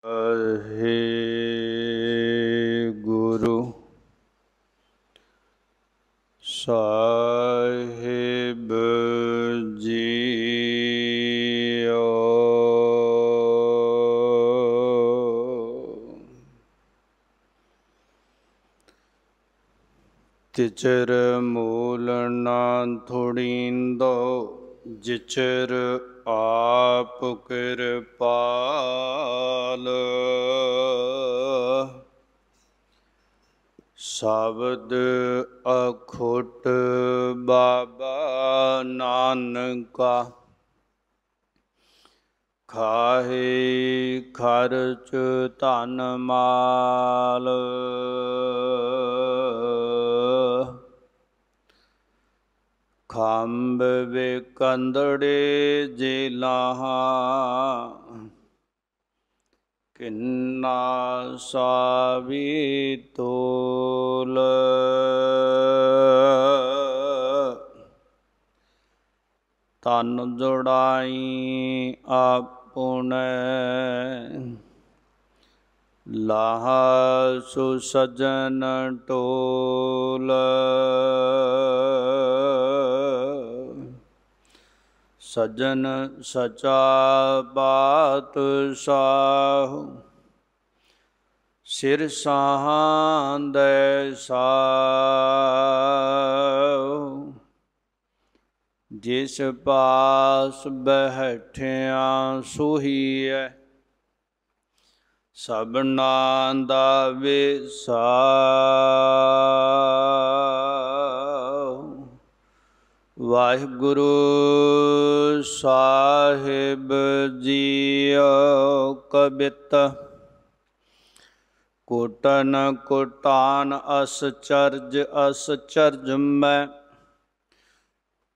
ਹੈ ਗੁਰੂ ਸਾਹਿਬ ਜੀਓ ਤਿਚਰ ਮੂਲ ਨਾ ਥੋੜੀਂਦੋ ਜਿਚਰ ਖਰਚ ਧਨ ਮਾਲ ਖੰਭ ਵੇ ਕੰਦੜੇ ਜੇ ਲਾਹਾ ਕਿੰਨਾ ਸਾਵੀ ਤੋਲ ਤਨ ਜੁੜਾਈ ਆਪੁਨੇ ਲਾਹ ਸੁ ਸਜਨ ਟੋਲ ਸਜਨ ਸਚਾ ਬਾਤ ਸਾਹ ਸਿਰ ਸਾਹਾਂ ਦੇ ਸਾਹ ਜਿਸ ਪਾਸ ਬਹਿਠਿਆ ਸੋਹੀਐ ਸਭਨਾ ਦਾ ਵਿਸਾਉ ਵਾਹਿਗੁਰੂ ਸਾਹਿਬ ਜੀਉ ਕਬਿਤ ਕੋਟਨ ਕੋਟਾਨ ਅਸਚਰਜ ਅਸਚਰਜ ਮੈਂ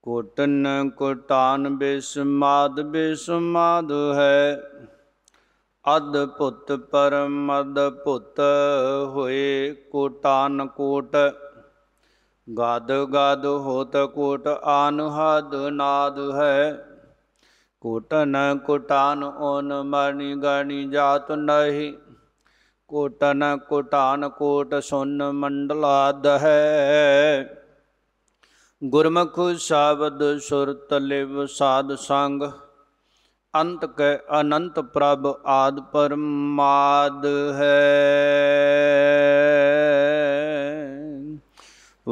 ਕੋਟਨ ਕੋਟਾਨ ਬਿਸਮਾਦ ਬਿਸਮਾਦ ਹੈ ਅਦ ਪੁੱਤ ਪਰਮ ਪੁੱਤ ਹੋਏ ਕੋਟਾਨ ਕੋਟ ਗਦ ਗਦ ਹੋਤ ਕੋਟ ਆਨਹਦ ਨਾਦ ਹੈ ਕੋਟਨ ਕੋਟਾਨ ਓਨ ਮਰਨੀ ਗਣੀ ਜਾਤ ਨਹੀਂ ਕੋਟਨ ਕੋਟਾਨ ਕੋਟ ਸੁਨ ਮੰਡਲਾਦ ਹੈ ਗੁਰਮਖੁ ਸ਼ਬਦ ਸੁਰਤ ਲਿਵ ਸਾਧ ਸੰਗ अंत के अनंत प्रभ आद परमाद है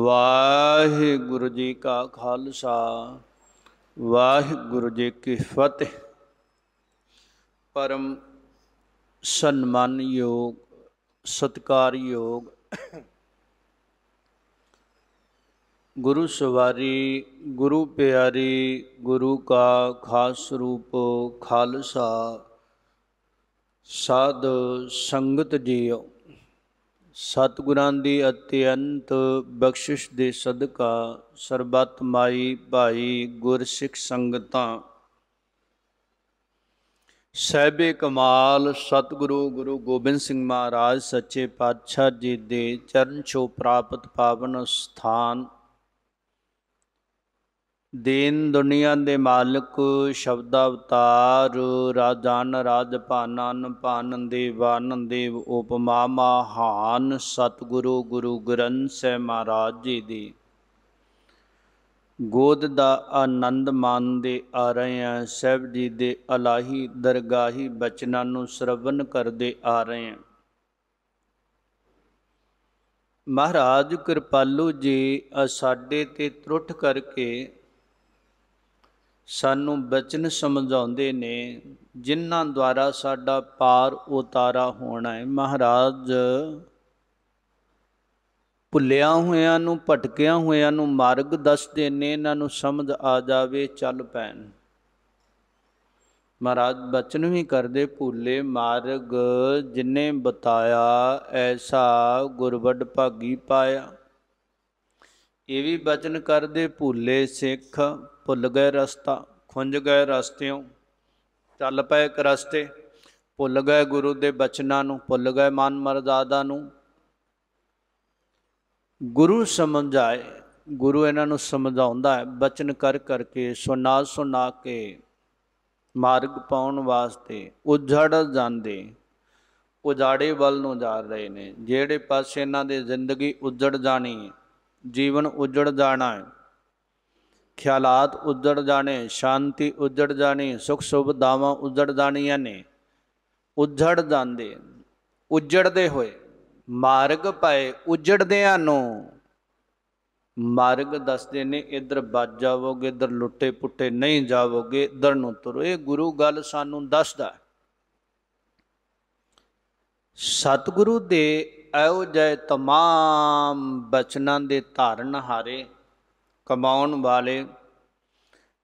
वाहे गुरु जी का खालसा वाहे गुरु जी की फतेह परम सन्मान योग सत्कार योग ਗੁਰੂ ਸਵਾਰੀ ਗੁਰੂ ਪਿਆਰੀ ਗੁਰੂ ਕਾ ਖਾਸ ਰੂਪ ਖਾਲਸਾ ਸਾਧ ਸੰਗਤ ਜੀਓ ਸਤਿਗੁਰਾਂ ਦੀ ਅਤਿਅੰਤ ਬਖਸ਼ਿਸ਼ ਦੇ ਸਦਕਾ ਸਰਬੱਤ ਮਾਈ ਭਾਈ ਗੁਰਸਿੱਖ ਸੰਗਤਾਂ ਸਹਿਬੇ ਕਮਾਲ ਸਤਿਗੁਰੂ ਗੁਰੂ ਗੋਬਿੰਦ ਸਿੰਘ ਮਹਾਰਾਜ ਸੱਚੇ ਪਾਤਸ਼ਾਹ ਜੀ ਦੇ ਚਰਨ ਛੋ ਪ੍ਰਾਪਤ ਪਾਵਨ ਸਥਾਨ ਦੀਨ ਦੁਨੀਆ ਦੇ ਮਾਲਕ ਸ਼ਬਦ ਅਵਤਾਰ ਰਾਜਨ ਰਾਜ ਭਾਨਨ ਭਾਨਨ ਦੇਵਾਨਨ ਦੇਵ ਉਪਮਾ ਮਹਾਨ ਸਤਿਗੁਰੂ ਗੁਰੂ ਗ੍ਰੰਥ ਸਾਹਿਬ ਮਹਾਰਾਜ ਜੀ ਦੀ ਗੋਦ ਦਾ ਆਨੰਦ ਮੰਨਦੇ ਆ ਰਹੇ ਆ ਸਹਿਬ ਜੀ ਦੇ ਅਲਾਹੀ ਦਰਗਾਹੀ ਬਚਨਾਂ ਨੂੰ ਸਰਵਨ ਕਰਦੇ ਆ ਰਹੇ ਆ ਮਹਾਰਾਜ ਕਿਰਪਾਲੂ ਜੀ ਸਾਡੇ ਤੇ ਤਰੁੱਠ ਕਰਕੇ ਸਾਨੂੰ ਬਚਨ ਸਮਝਾਉਂਦੇ ਨੇ ਜਿਨ੍ਹਾਂ ਦੁਆਰਾ ਸਾਡਾ ਪਾਰ ਉਤਾਰਾ ਹੋਣਾ ਹੈ ਮਹਾਰਾਜ ਭੁੱਲਿਆ ਹੋਇਆਂ ਨੂੰ ਭਟਕਿਆ ਹੋਇਆਂ ਨੂੰ ਮਾਰਗ ਦੱਸਦੇ ਨੇ ਇਹਨਾਂ ਨੂੰ ਸਮਝ ਆ ਜਾਵੇ ਚੱਲ ਪੈਣ ਮਹਾਰਾਜ ਬਚਨ ਵੀ ਕਰਦੇ ਭੁੱਲੇ ਮਾਰਗ ਜਿਨੇ ਬਤਾਇਆ ਐਸਾ ਗੁਰਵੱਡ ਭਾਗੀ ਪਾਇਆ ਇਹ ਵੀ ਬਚਨ ਕਰਦੇ ਭੁੱਲੇ ਸਿੱਖ ਭੁੱਲ ਗਏ ਰਸਤਾ ਖੁੰਝ ਗਏ ਰਸਤਿਓਂ ਚੱਲ ਪਏ ਇੱਕ ਰਸਤੇ ਭੁੱਲ ਗਏ ਗੁਰੂ ਦੇ ਬਚਨਾਂ ਨੂੰ ਭੁੱਲ ਗਏ ਮਨ ਮਰਜ਼ਾਦਾ ਨੂੰ ਗੁਰੂ ਸਮਝਾਏ ਗੁਰੂ ਇਹਨਾਂ ਨੂੰ ਸਮਝਾਉਂਦਾ ਹੈ ਬਚਨ ਕਰ ਕਰਕੇ ਸੁਨਾ ਸੁਨਾ ਕੇ ਮਾਰਗ ਪਾਉਣ ਵਾਸਤੇ ਉਝੜ ਜਾਂਦੇ ਉਜਾੜੇ ਵੱਲ ਨੂੰ ਜਾ ਰਹੇ ਨੇ ਜਿਹੜੇ ਪਾਸੇ ਇਹਨਾਂ ਦੇ ਜ਼ਿੰਦਗੀ ਉਜੜ ਜਾਣੀ ਜੀਵਨ ਉਜੜ ਜਾਣਾ ਹੈ ਖਿਆਲਾਤ ਉਜੜ ਜਾਣੇ ਸ਼ਾਂਤੀ ਉਜੜ ਜਾਣੀ ਸੁਖ ਸੁਭਦਾਵਾਂ ਉਜੜ ਜਾਣੀਆਂ ਨੇ ਉਜੜ ਜਾਂਦੇ ਉਜੜਦੇ ਹੋਏ ਮਾਰਗ ਪਏ ਉਜੜਦਿਆਂ ਨੂੰ ਮਾਰਗ ਦੱਸਦੇ ਨੇ ਇੱਧਰ ਵੱਜ ਜਾਵੋਗੇ ਇੱਧਰ ਲੁੱਟੇ ਪੁੱਟੇ ਨਹੀਂ ਜਾਵੋਗੇ ਇੱਧਰ ਨੂੰ ਤੁਰੋ ਇਹ ਗੁਰੂ ਗੱਲ ਸਾਨੂੰ ਦੱਸਦਾ ਸਤਿਗੁਰੂ ਦੇ ਐਉ ਜੈ ਤਮਾਮ ਬਚਨਾਂ ਦੇ ਧਾਰਨ ਹਾਰੇ ਕਮਾਉਣ ਵਾਲੇ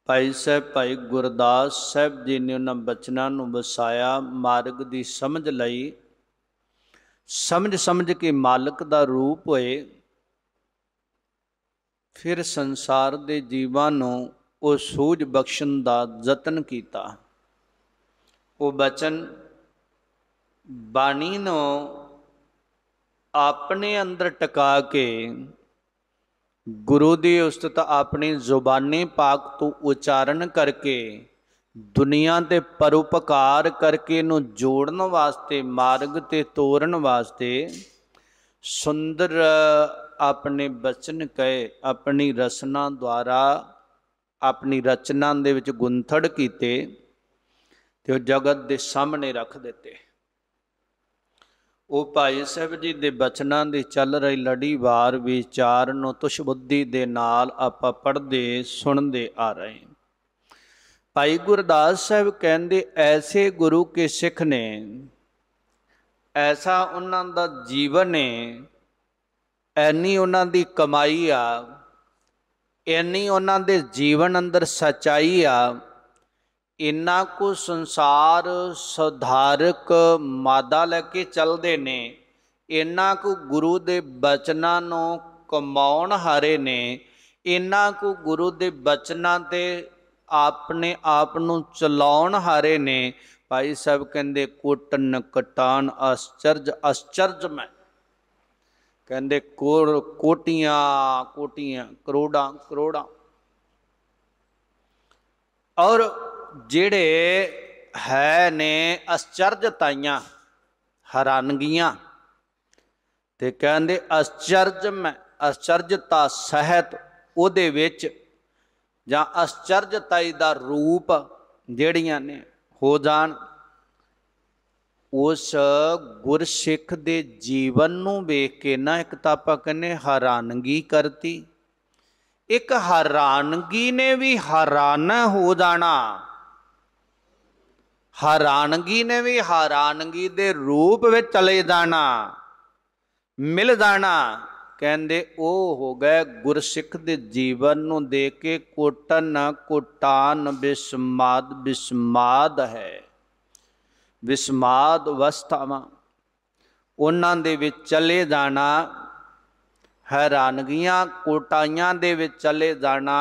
ਭਾਈ ਸਾਹਿਬ ਭਾਈ ਗੁਰਦਾਸ ਸਾਹਿਬ ਜੀ ਨੇ ਉਹਨਾਂ ਬਚਨਾਂ ਨੂੰ ਵਸਾਇਆ ਮਾਰਗ ਦੀ ਸਮਝ ਲਈ ਸਮਝ ਸਮਝ ਕੇ ਮਾਲਕ ਦਾ ਰੂਪ ਹੋਏ ਫਿਰ ਸੰਸਾਰ ਦੇ ਜੀਵਾਂ ਨੂੰ ਉਹ ਸੂਝ ਬਖਸ਼ਣ ਦਾ ਯਤਨ ਕੀਤਾ ਉਹ ਬਚਨ ਬਾਣੀ ਨੂੰ ਆਪਣੇ ਅੰਦਰ ਟਿਕਾ ਕੇ ਗੁਰੂ ਦੀ ਉਸਤਤ ਆਪਣੀ ਜ਼ੁਬਾਨੀ ਪਾਕ ਤੋਂ ਉਚਾਰਨ ਕਰਕੇ ਦੁਨੀਆ ਤੇ ਪਰਉਪਕਾਰ ਕਰਕੇ ਨੂੰ ਜੋੜਨ ਵਾਸਤੇ ਮਾਰਗ ਤੇ ਤੋਰਨ ਵਾਸਤੇ ਸੁੰਦਰ ਆਪਣੇ ਬਚਨ ਕਹੇ ਆਪਣੀ ਰਸਨਾ ਦੁਆਰਾ ਆਪਣੀ ਰਚਨਾ ਦੇ ਵਿੱਚ ਗੁੰਥੜ ਕੀਤੇ ਤੇ ਉਹ ਜਗਤ ਦੇ ਸਾਹਮਣੇ ਰੱਖ ਦਿੱਤੇ ਉਹ ਭਾਈ ਸਾਹਿਬ ਜੀ ਦੇ ਬਚਨਾਂ ਦੀ ਚੱਲ ਰਹੀ ਲੜੀਵਾਰ ਵਿਚਾਰ ਨੂੰ ਤੁਸ਼ ਬੁੱਧੀ ਦੇ ਨਾਲ ਆਪਾਂ ਪੜਦੇ ਸੁਣਦੇ ਆ ਰਹੇ ਭਾਈ ਗੁਰਦਾਸ ਸਾਹਿਬ ਕਹਿੰਦੇ ਐਸੇ ਗੁਰੂ ਕੇ ਸਿੱਖ ਨੇ ਐਸਾ ਉਹਨਾਂ ਦਾ ਜੀਵਨ ਹੈ ਐਨੀ ਉਹਨਾਂ ਦੀ ਕਮਾਈ ਆ ਐਨੀ ਉਹਨਾਂ ਦੇ ਜੀਵਨ ਅੰਦਰ ਸਚਾਈ ਆ ਇੰਨਾ ਕੋ ਸੰਸਾਰ ਸੁਧਾਰਕ ਮਾਦਾ ਲੈ ਕੇ ਚੱਲਦੇ ਨੇ ਇੰਨਾ ਕੋ ਗੁਰੂ ਦੇ ਬਚਨਾਂ ਨੂੰ ਕਮਾਉਣ ਹਾਰੇ ਨੇ ਇੰਨਾ ਕੋ ਗੁਰੂ ਦੇ ਬਚਨਾਂ ਤੇ ਆਪਣੇ ਆਪ ਨੂੰ ਚਲਾਉਣ ਹਾਰੇ ਨੇ ਭਾਈ ਸਾਹਿਬ ਕਹਿੰਦੇ ਕੋਟਨ ਕਟਾਨ ਅਸਚਰਜ ਅਸਚਰਜ ਮੈਂ ਕਹਿੰਦੇ ਕੋਟੀਆਂ ਕੋਟੀਆਂ ਕਰੋੜਾਂ ਕਰੋੜਾਂ ਔਰ ਜਿਹੜੇ ਹੈ ਨੇ ਤਾਈਆਂ ਹੈਰਾਨਗੀਆਂ ਤੇ ਕਹਿੰਦੇ ਅਚਰਜ ਮੈਂ ਅਚਰਜਤਾ ਸਹਿਤ ਉਹਦੇ ਵਿੱਚ ਜਾਂ ਅਚਰਜਤਾਈ ਦਾ ਰੂਪ ਜਿਹੜੀਆਂ ਨੇ ਹੋ ਜਾਣ ਉਸ ਗੁਰਸਿੱਖ ਦੇ ਜੀਵਨ ਨੂੰ ਵੇਖ ਕੇ ਨਾ ਇੱਕ ਤਾਂ ਆਪਾਂ ਕਹਿੰਨੇ ਹੈਰਾਨਗੀ ਕਰਤੀ ਇੱਕ ਹੈਰਾਨਗੀ ਨੇ ਵੀ ਹੈਰਾਨ ਹੋ ਜਾਣਾ ਹਰਾਨਗੀ ਨੇ ਵੀ ਹਰਾਨਗੀ ਦੇ ਰੂਪ ਵਿੱਚ ਚਲੇ ਜਾਣਾ ਮਿਲ ਜਾਣਾ ਕਹਿੰਦੇ ਉਹ ਹੋ ਗਏ ਗੁਰਸਿੱਖ ਦੇ ਜੀਵਨ ਨੂੰ ਦੇ ਕੇ ਕੋਟਨ ਕੋਟਾਨ ਬਿਸਮਾਦ ਬਿਸਮਾਦ ਹੈ ਬਿਸਮਾਦ ਅਵਸਥਾਵਾਂ ਉਹਨਾਂ ਦੇ ਵਿੱਚ ਚਲੇ ਜਾਣਾ ਹੈਰਾਨਗੀਆਂ ਕੋਟਾਈਆਂ ਦੇ ਵਿੱਚ ਚਲੇ ਜਾਣਾ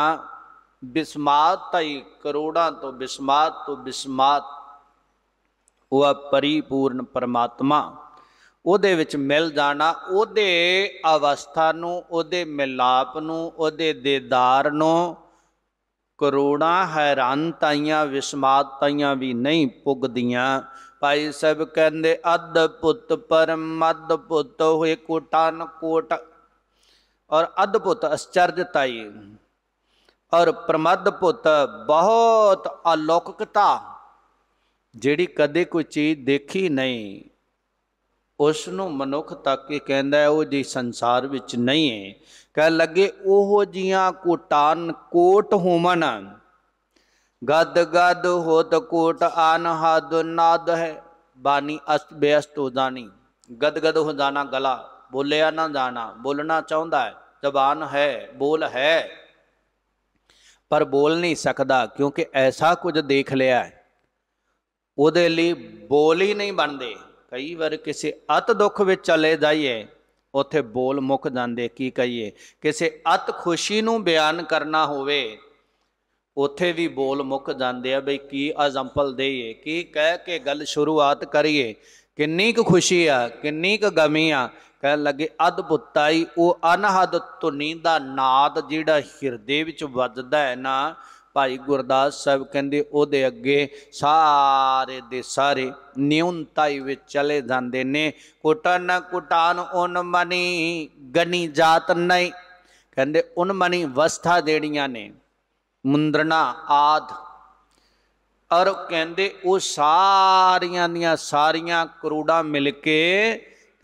ਬਿਸਮਾਦ ਤਈ ਕਰੋੜਾਂ ਤੋਂ ਬਿਸਮਾਦ ਤੋਂ ਬਿਸਮਾਦ ਉਹ ਆ ਪਰਿਪੂਰਨ ਪਰਮਾਤਮਾ ਉਹਦੇ ਵਿੱਚ ਮਿਲ ਜਾਣਾ ਉਹਦੇ ਅਵਸਥਾ ਨੂੰ ਉਹਦੇ ਮਿਲਾਪ ਨੂੰ ਉਹਦੇ ਦੇਦਾਰ ਨੂੰ ਕਰੋੜਾਂ ਹੈਰਾਨਤਾਈਆਂ ਵਿਸਮਾਤਾਈਆਂ ਵੀ ਨਹੀਂ ਪੁੱਗਦੀਆਂ ਭਾਈ ਸਾਹਿਬ ਕਹਿੰਦੇ ਅਦ ਪੁੱਤ ਪਰਮ ਅਦ ਪੁੱਤ ਹੋਏ ਕੋਟਾਨ ਕੋਟ ਔਰ ਅਦਭੁਤ ਅਚਰਜਤਾਈ ਔਰ ਪਰਮਦ ਪੁੱਤ ਬਹੁਤ ਅਲੌਕਿਕਤਾ ਜਿਹੜੀ ਕਦੇ ਕੋਈ ਚੀਜ਼ ਦੇਖੀ ਨਹੀਂ ਉਸ ਨੂੰ ਮਨੁੱਖ ਤੱਕ ਇਹ ਕਹਿੰਦਾ ਉਹ ਜੀ ਸੰਸਾਰ ਵਿੱਚ ਨਹੀਂ ਹੈ ਕਹਿ ਲੱਗੇ ਉਹ ਜੀਆਂ ਕੋਟਾਨ ਕੋਟ ਹੋਮਨ ਗਦ ਗਦ ਹੋਤ ਕੋਟ ਆਨ ਹਦ ਨਾਦ ਹੈ ਬਾਣੀ ਅਸਤ ਬੇਅਸਤ ਹੋ ਜਾਣੀ ਗਦ ਗਦ ਹੋ ਜਾਣਾ ਗਲਾ ਬੋਲਿਆ ਨਾ ਜਾਣਾ ਬੋਲਣਾ ਚਾਹੁੰਦਾ ਹੈ ਜ਼ਬਾਨ ਹੈ ਬੋਲ ਹੈ ਪਰ ਬੋਲ ਨਹੀਂ ਸਕਦਾ ਕਿਉਂਕਿ ਐਸਾ ਕੁਝ ਦੇਖ ਲਿਆ ਹੈ ਉਹਦੇ ਲਈ ਬੋਲ ਹੀ ਨਹੀਂ ਬਣਦੇ ਕਈ ਵਾਰ ਕਿਸੇ ਅਤ ਦੁੱਖ ਵਿੱਚ ਚਲੇ ਜਾਈਏ ਉੱਥੇ ਬੋਲ ਮੁੱਕ ਜਾਂਦੇ ਕੀ ਕਹੀਏ ਕਿਸੇ ਅਤ ਖੁਸ਼ੀ ਨੂੰ ਬਿਆਨ ਕਰਨਾ ਹੋਵੇ ਉੱਥੇ ਵੀ ਬੋਲ ਮੁੱਕ ਜਾਂਦੇ ਆ ਬਈ ਕੀ ਐਗਜ਼ਾਮਪਲ ਦੇਈਏ ਕੀ ਕਹਿ ਕੇ ਗੱਲ ਸ਼ੁਰੂਆਤ ਕਰੀਏ ਕਿੰਨੀ ਕੁ ਖੁਸ਼ੀ ਆ ਕਿੰਨੀ ਕੁ ਗਮੀ ਆ ਕਹਿ ਲੱਗੇ ਅਦਭੁਤਾਈ ਉਹ ਅਨਹਦ ਧੁਨੀ ਦਾ ਨਾਦ ਜਿਹੜਾ ਹਿਰਦੇ ਵਿੱਚ ਵੱਜਦਾ ਹੈ ਨਾ ਭਾਈ ਗੁਰਦਾਸ ਸਾਹਿਬ ਕਹਿੰਦੇ ਉਹਦੇ ਅੱਗੇ ਸਾਰੇ ਦੇ ਸਾਰੇ ਨਿਉਂਤਾਈ ਵਿੱਚ ਚਲੇ ਜਾਂਦੇ ਨੇ ਕੁਟਨ ਕੁਟਾਨ ਉਨ ਮਨੀ ਗਨੀ ਜਾਤ ਨਹੀਂ ਕਹਿੰਦੇ ਉਨ ਮਨੀ ਵਸਥਾ ਦੇੜੀਆਂ ਨੇ ਮੁੰਦਰਣਾ ਆਦ ਔਰ ਕਹਿੰਦੇ ਉਹ ਸਾਰੀਆਂ ਦੀਆਂ ਸਾਰੀਆਂ ਕਰੋੜਾਂ ਮਿਲ ਕੇ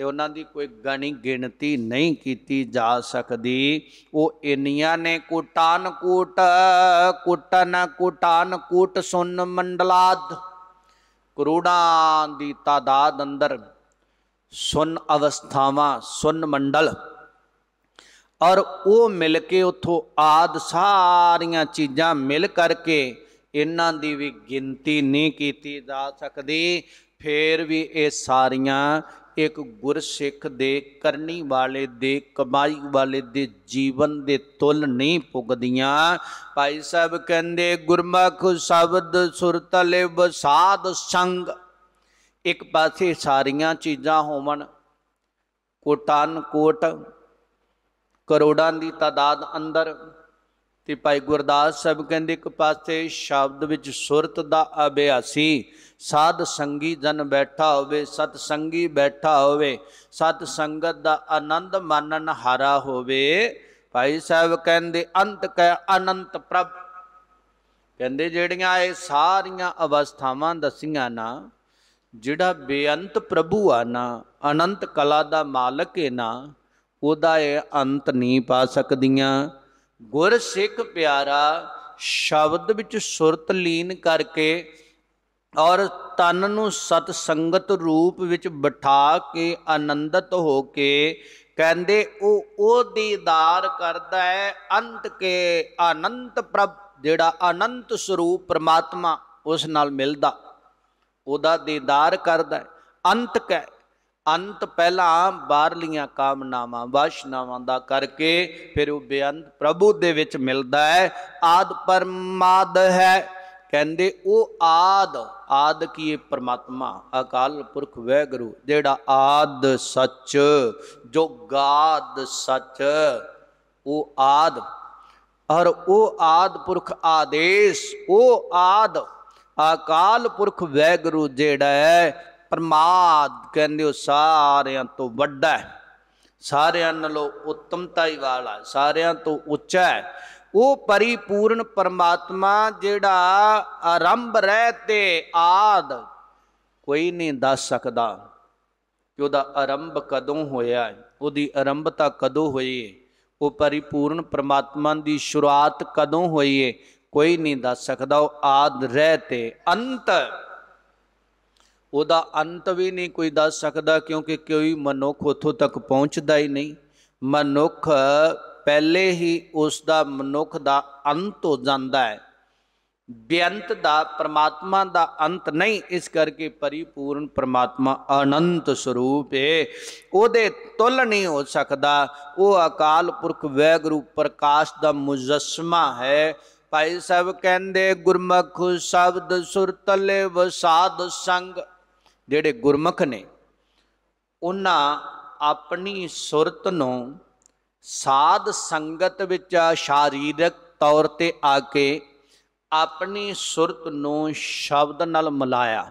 ਤੇ ਉਹਨਾਂ ਦੀ ਕੋਈ ਗਣੀ ਗਿਣਤੀ ਨਹੀਂ ਕੀਤੀ ਜਾ ਸਕਦੀ ਉਹ ਇੰਨੀਆਂ ਨੇ ਕੋਟਾਨ ਕੋਟ ਕੋਟਨ ਕੋਟਾਨ ਕੋਟ ਸੁਨ ਮੰਡਲਾਦ ਕਰੋੜਾਂ ਦੀ ਤਾਦਾਦ ਅੰਦਰ ਸੁਨ ਅਵਸਥਾਵਾਂ ਸੁਨ ਮੰਡਲ ਔਰ ਉਹ ਮਿਲ ਕੇ ਉਥੋਂ ਆਦ ਸਾਰੀਆਂ ਚੀਜ਼ਾਂ ਮਿਲ ਕਰਕੇ ਇਹਨਾਂ ਦੀ ਵੀ ਗਿਣਤੀ ਨਹੀਂ ਕੀਤੀ ਜਾ ਸਕਦੀ ਫੇਰ ਵੀ ਇਹ ਸਾਰੀਆਂ ਇੱਕ ਗੁਰਸਿੱਖ ਦੇ ਕਰਨੀ ਵਾਲੇ ਦੇ ਕਮਾਈ ਵਾਲੇ ਦੇ ਜੀਵਨ ਦੇ ਤੁਲ ਨਹੀਂ ਪੁੱਗਦੀਆਂ ਭਾਈ ਸਾਹਿਬ ਕਹਿੰਦੇ ਗੁਰਮਖ ਸ਼ਬਦ ਸੁਰਤਲੇ ਬਸਾਦ ਸੰਗ ਇੱਕ ਪਾਸੇ ਸਾਰੀਆਂ ਚੀਜ਼ਾਂ ਹੋਵਣ ਕੋਟਾਨ ਕੋਟ ਕਰੋੜਾਂ ਦੀ ਤਾਦਾਦ ਅੰਦਰ ਤੇ ਭਾਈ ਗੁਰਦਾਸ ਸਾਹਿਬ ਕਹਿੰਦੇ ਇੱਕ ਪਾਸੇ ਸ਼ਬਦ ਵਿੱਚ ਸੁਰਤ ਦਾ ਅਭਿਆਸੀ ਸਾਧ ਸੰਗੀ ਜਨ ਬੈਠਾ ਹੋਵੇ ਸਤ ਸੰਗੀ ਬੈਠਾ ਹੋਵੇ ਸਤ ਸੰਗਤ ਦਾ ਆਨੰਦ ਮਾਨਣ ਹਾਰਾ ਹੋਵੇ ਭਾਈ ਸਾਹਿਬ ਕਹਿੰਦੇ ਅੰਤ ਕੈ ਅਨੰਤ ਪ੍ਰਭ ਕਹਿੰਦੇ ਜਿਹੜੀਆਂ ਇਹ ਸਾਰੀਆਂ ਅਵਸਥਾਵਾਂ ਦਸੀਆਂ ਨਾ ਜਿਹੜਾ ਬੇਅੰਤ ਪ੍ਰਭੂ ਆ ਨਾ ਅਨੰਤ ਕਲਾ ਦਾ ਮਾਲਕ ਹੈ ਨਾ ਉਹਦਾ ਇਹ ਅੰਤ ਨਹੀਂ ਪਾ ਸਕਦੀਆਂ ਗੁਰ ਸਿੱਖ ਪਿਆਰਾ ਸ਼ਬਦ ਵਿੱਚ ਸੁਰਤ ਲੀਨ ਕਰਕੇ ਔਰ ਤਨ ਨੂੰ ਸਤ ਸੰਗਤ ਰੂਪ ਵਿੱਚ ਬਿਠਾ ਕੇ ਆਨੰਦਤ ਹੋ ਕੇ ਕਹਿੰਦੇ ਉਹ ਉਹ ਦੀਦਾਰ ਕਰਦਾ ਹੈ ਅੰਤ ਕੇ ਅਨੰਤ ਪ੍ਰਭ ਜਿਹੜਾ ਅਨੰਤ ਸਰੂਪ ਪ੍ਰਮਾਤਮਾ ਉਸ ਨਾਲ ਮਿਲਦਾ ਉਹਦਾ ਦੀਦਾਰ ਕਰਦਾ ਹੈ ਅੰਤ ਕੈ ਅੰਤ ਪਹਿਲਾਂ ਬਾਹਰਲੀਆਂ ਕਾਮਨਾਵਾਂ ਵਾਸ਼ਨਾਵਾਂ ਦਾ ਕਰਕੇ ਫਿਰ ਉਹ ਬੇਅੰਤ ਪ੍ਰਭੂ ਦੇ ਵਿੱਚ ਮਿਲਦਾ ਹੈ ਆਦ ਪਰਮਾਦ ਹੈ ਕਹਿੰਦੇ ਉਹ ਆਦ ਆਦ ਕੀ ਇਹ ਪ੍ਰਮਾਤਮਾ ਅਕਾਲ ਪੁਰਖ ਵੈਗੁਰੂ ਜਿਹੜਾ ਆਦ ਸੱਚ ਜੋ ਗਾਦ ਸੱਚ ਉਹ ਆਦ ਔਰ ਉਹ ਆਦ ਪੁਰਖ ਆਦੇਸ਼ ਉਹ ਆਦ ਅਕਾਲ ਪੁਰਖ ਵੈਗੁਰੂ ਜਿਹੜਾ ਹੈ ਪ੍ਰਮਾਦ ਕਹਿੰਦੇ ਉਹ ਸਾਰਿਆਂ ਤੋਂ ਵੱਡਾ ਹੈ ਸਾਰਿਆਂ ਨਾਲੋਂ ਉੱਤਮਤਾਈ ਵਾਲਾ ਸਾਰਿਆਂ ਤੋਂ ਉੱਚਾ ਹੈ ਉਹ ਪਰਿਪੂਰਨ ਪਰਮਾਤਮਾ ਜਿਹੜਾ ਆਰੰਭ ਰਹਿ ਤੇ ਆਦ ਕੋਈ ਨਹੀਂ ਦੱਸ ਸਕਦਾ ਕਿ ਉਹਦਾ ਆਰੰਭ ਕਦੋਂ ਹੋਇਆ ਉਹਦੀ ਆਰੰਭਤਾ ਕਦੋਂ ਹੋਈ ਉਹ ਪਰਿਪੂਰਨ ਪਰਮਾਤਮਾ ਦੀ ਸ਼ੁਰੂਆਤ ਕਦੋਂ ਹੋਈ ਹੈ ਕੋਈ ਨਹੀਂ ਦੱਸ ਸਕਦਾ ਉਹ ਆਦ ਰਹਿ ਤੇ ਅੰਤ ਉਹਦਾ ਅੰਤ ਵੀ ਨਹੀਂ ਕੋਈ ਦੱਸ ਸਕਦਾ ਕਿਉਂਕਿ ਕੋਈ ਮਨੁੱਖ ਉੱਥੋਂ ਤੱਕ ਪਹੁੰਚਦਾ ਹੀ ਨਹੀਂ ਮਨੁੱਖ ਪਹਿਲੇ ਹੀ ਉਸ ਦਾ ਮਨੁੱਖ ਦਾ ਅੰਤ ਹੋ ਜਾਂਦਾ ਹੈ ਬੇਅੰਤ ਦਾ ਪ੍ਰਮਾਤਮਾ ਦਾ ਅੰਤ ਨਹੀਂ ਇਸ ਕਰਕੇ ਪਰਿਪੂਰਨ ਪ੍ਰਮਾਤਮਾ ਅਨੰਤ ਸਰੂਪ ਹੈ ਉਹਦੇ ਤੁਲ ਨਹੀਂ ਹੋ ਸਕਦਾ ਉਹ ਅਕਾਲ ਪੁਰਖ ਵੈਗੁਰੂ ਪ੍ਰਕਾਸ਼ ਦਾ ਮੁਜਸਮਾ ਹੈ ਭਾਈ ਸਾਹਿਬ ਕਹਿੰਦੇ ਗੁਰਮਖ ਸ਼ਬਦ ਸੁਰ ਤਲੇ ਵਸਾਦ ਸੰਗ ਜਿਹੜੇ ਗੁਰਮਖ ਨੇ ਉਹਨਾਂ ਆਪਣੀ ਸੁਰਤ ਨੂੰ ਸਾਧ ਸੰਗਤ ਵਿੱਚ ਸ਼ਾਰੀਰਕ ਤੌਰ ਤੇ ਆ ਕੇ ਆਪਣੀ ਸੁਰਤ ਨੂੰ ਸ਼ਬਦ ਨਾਲ ਮਿਲਾਇਆ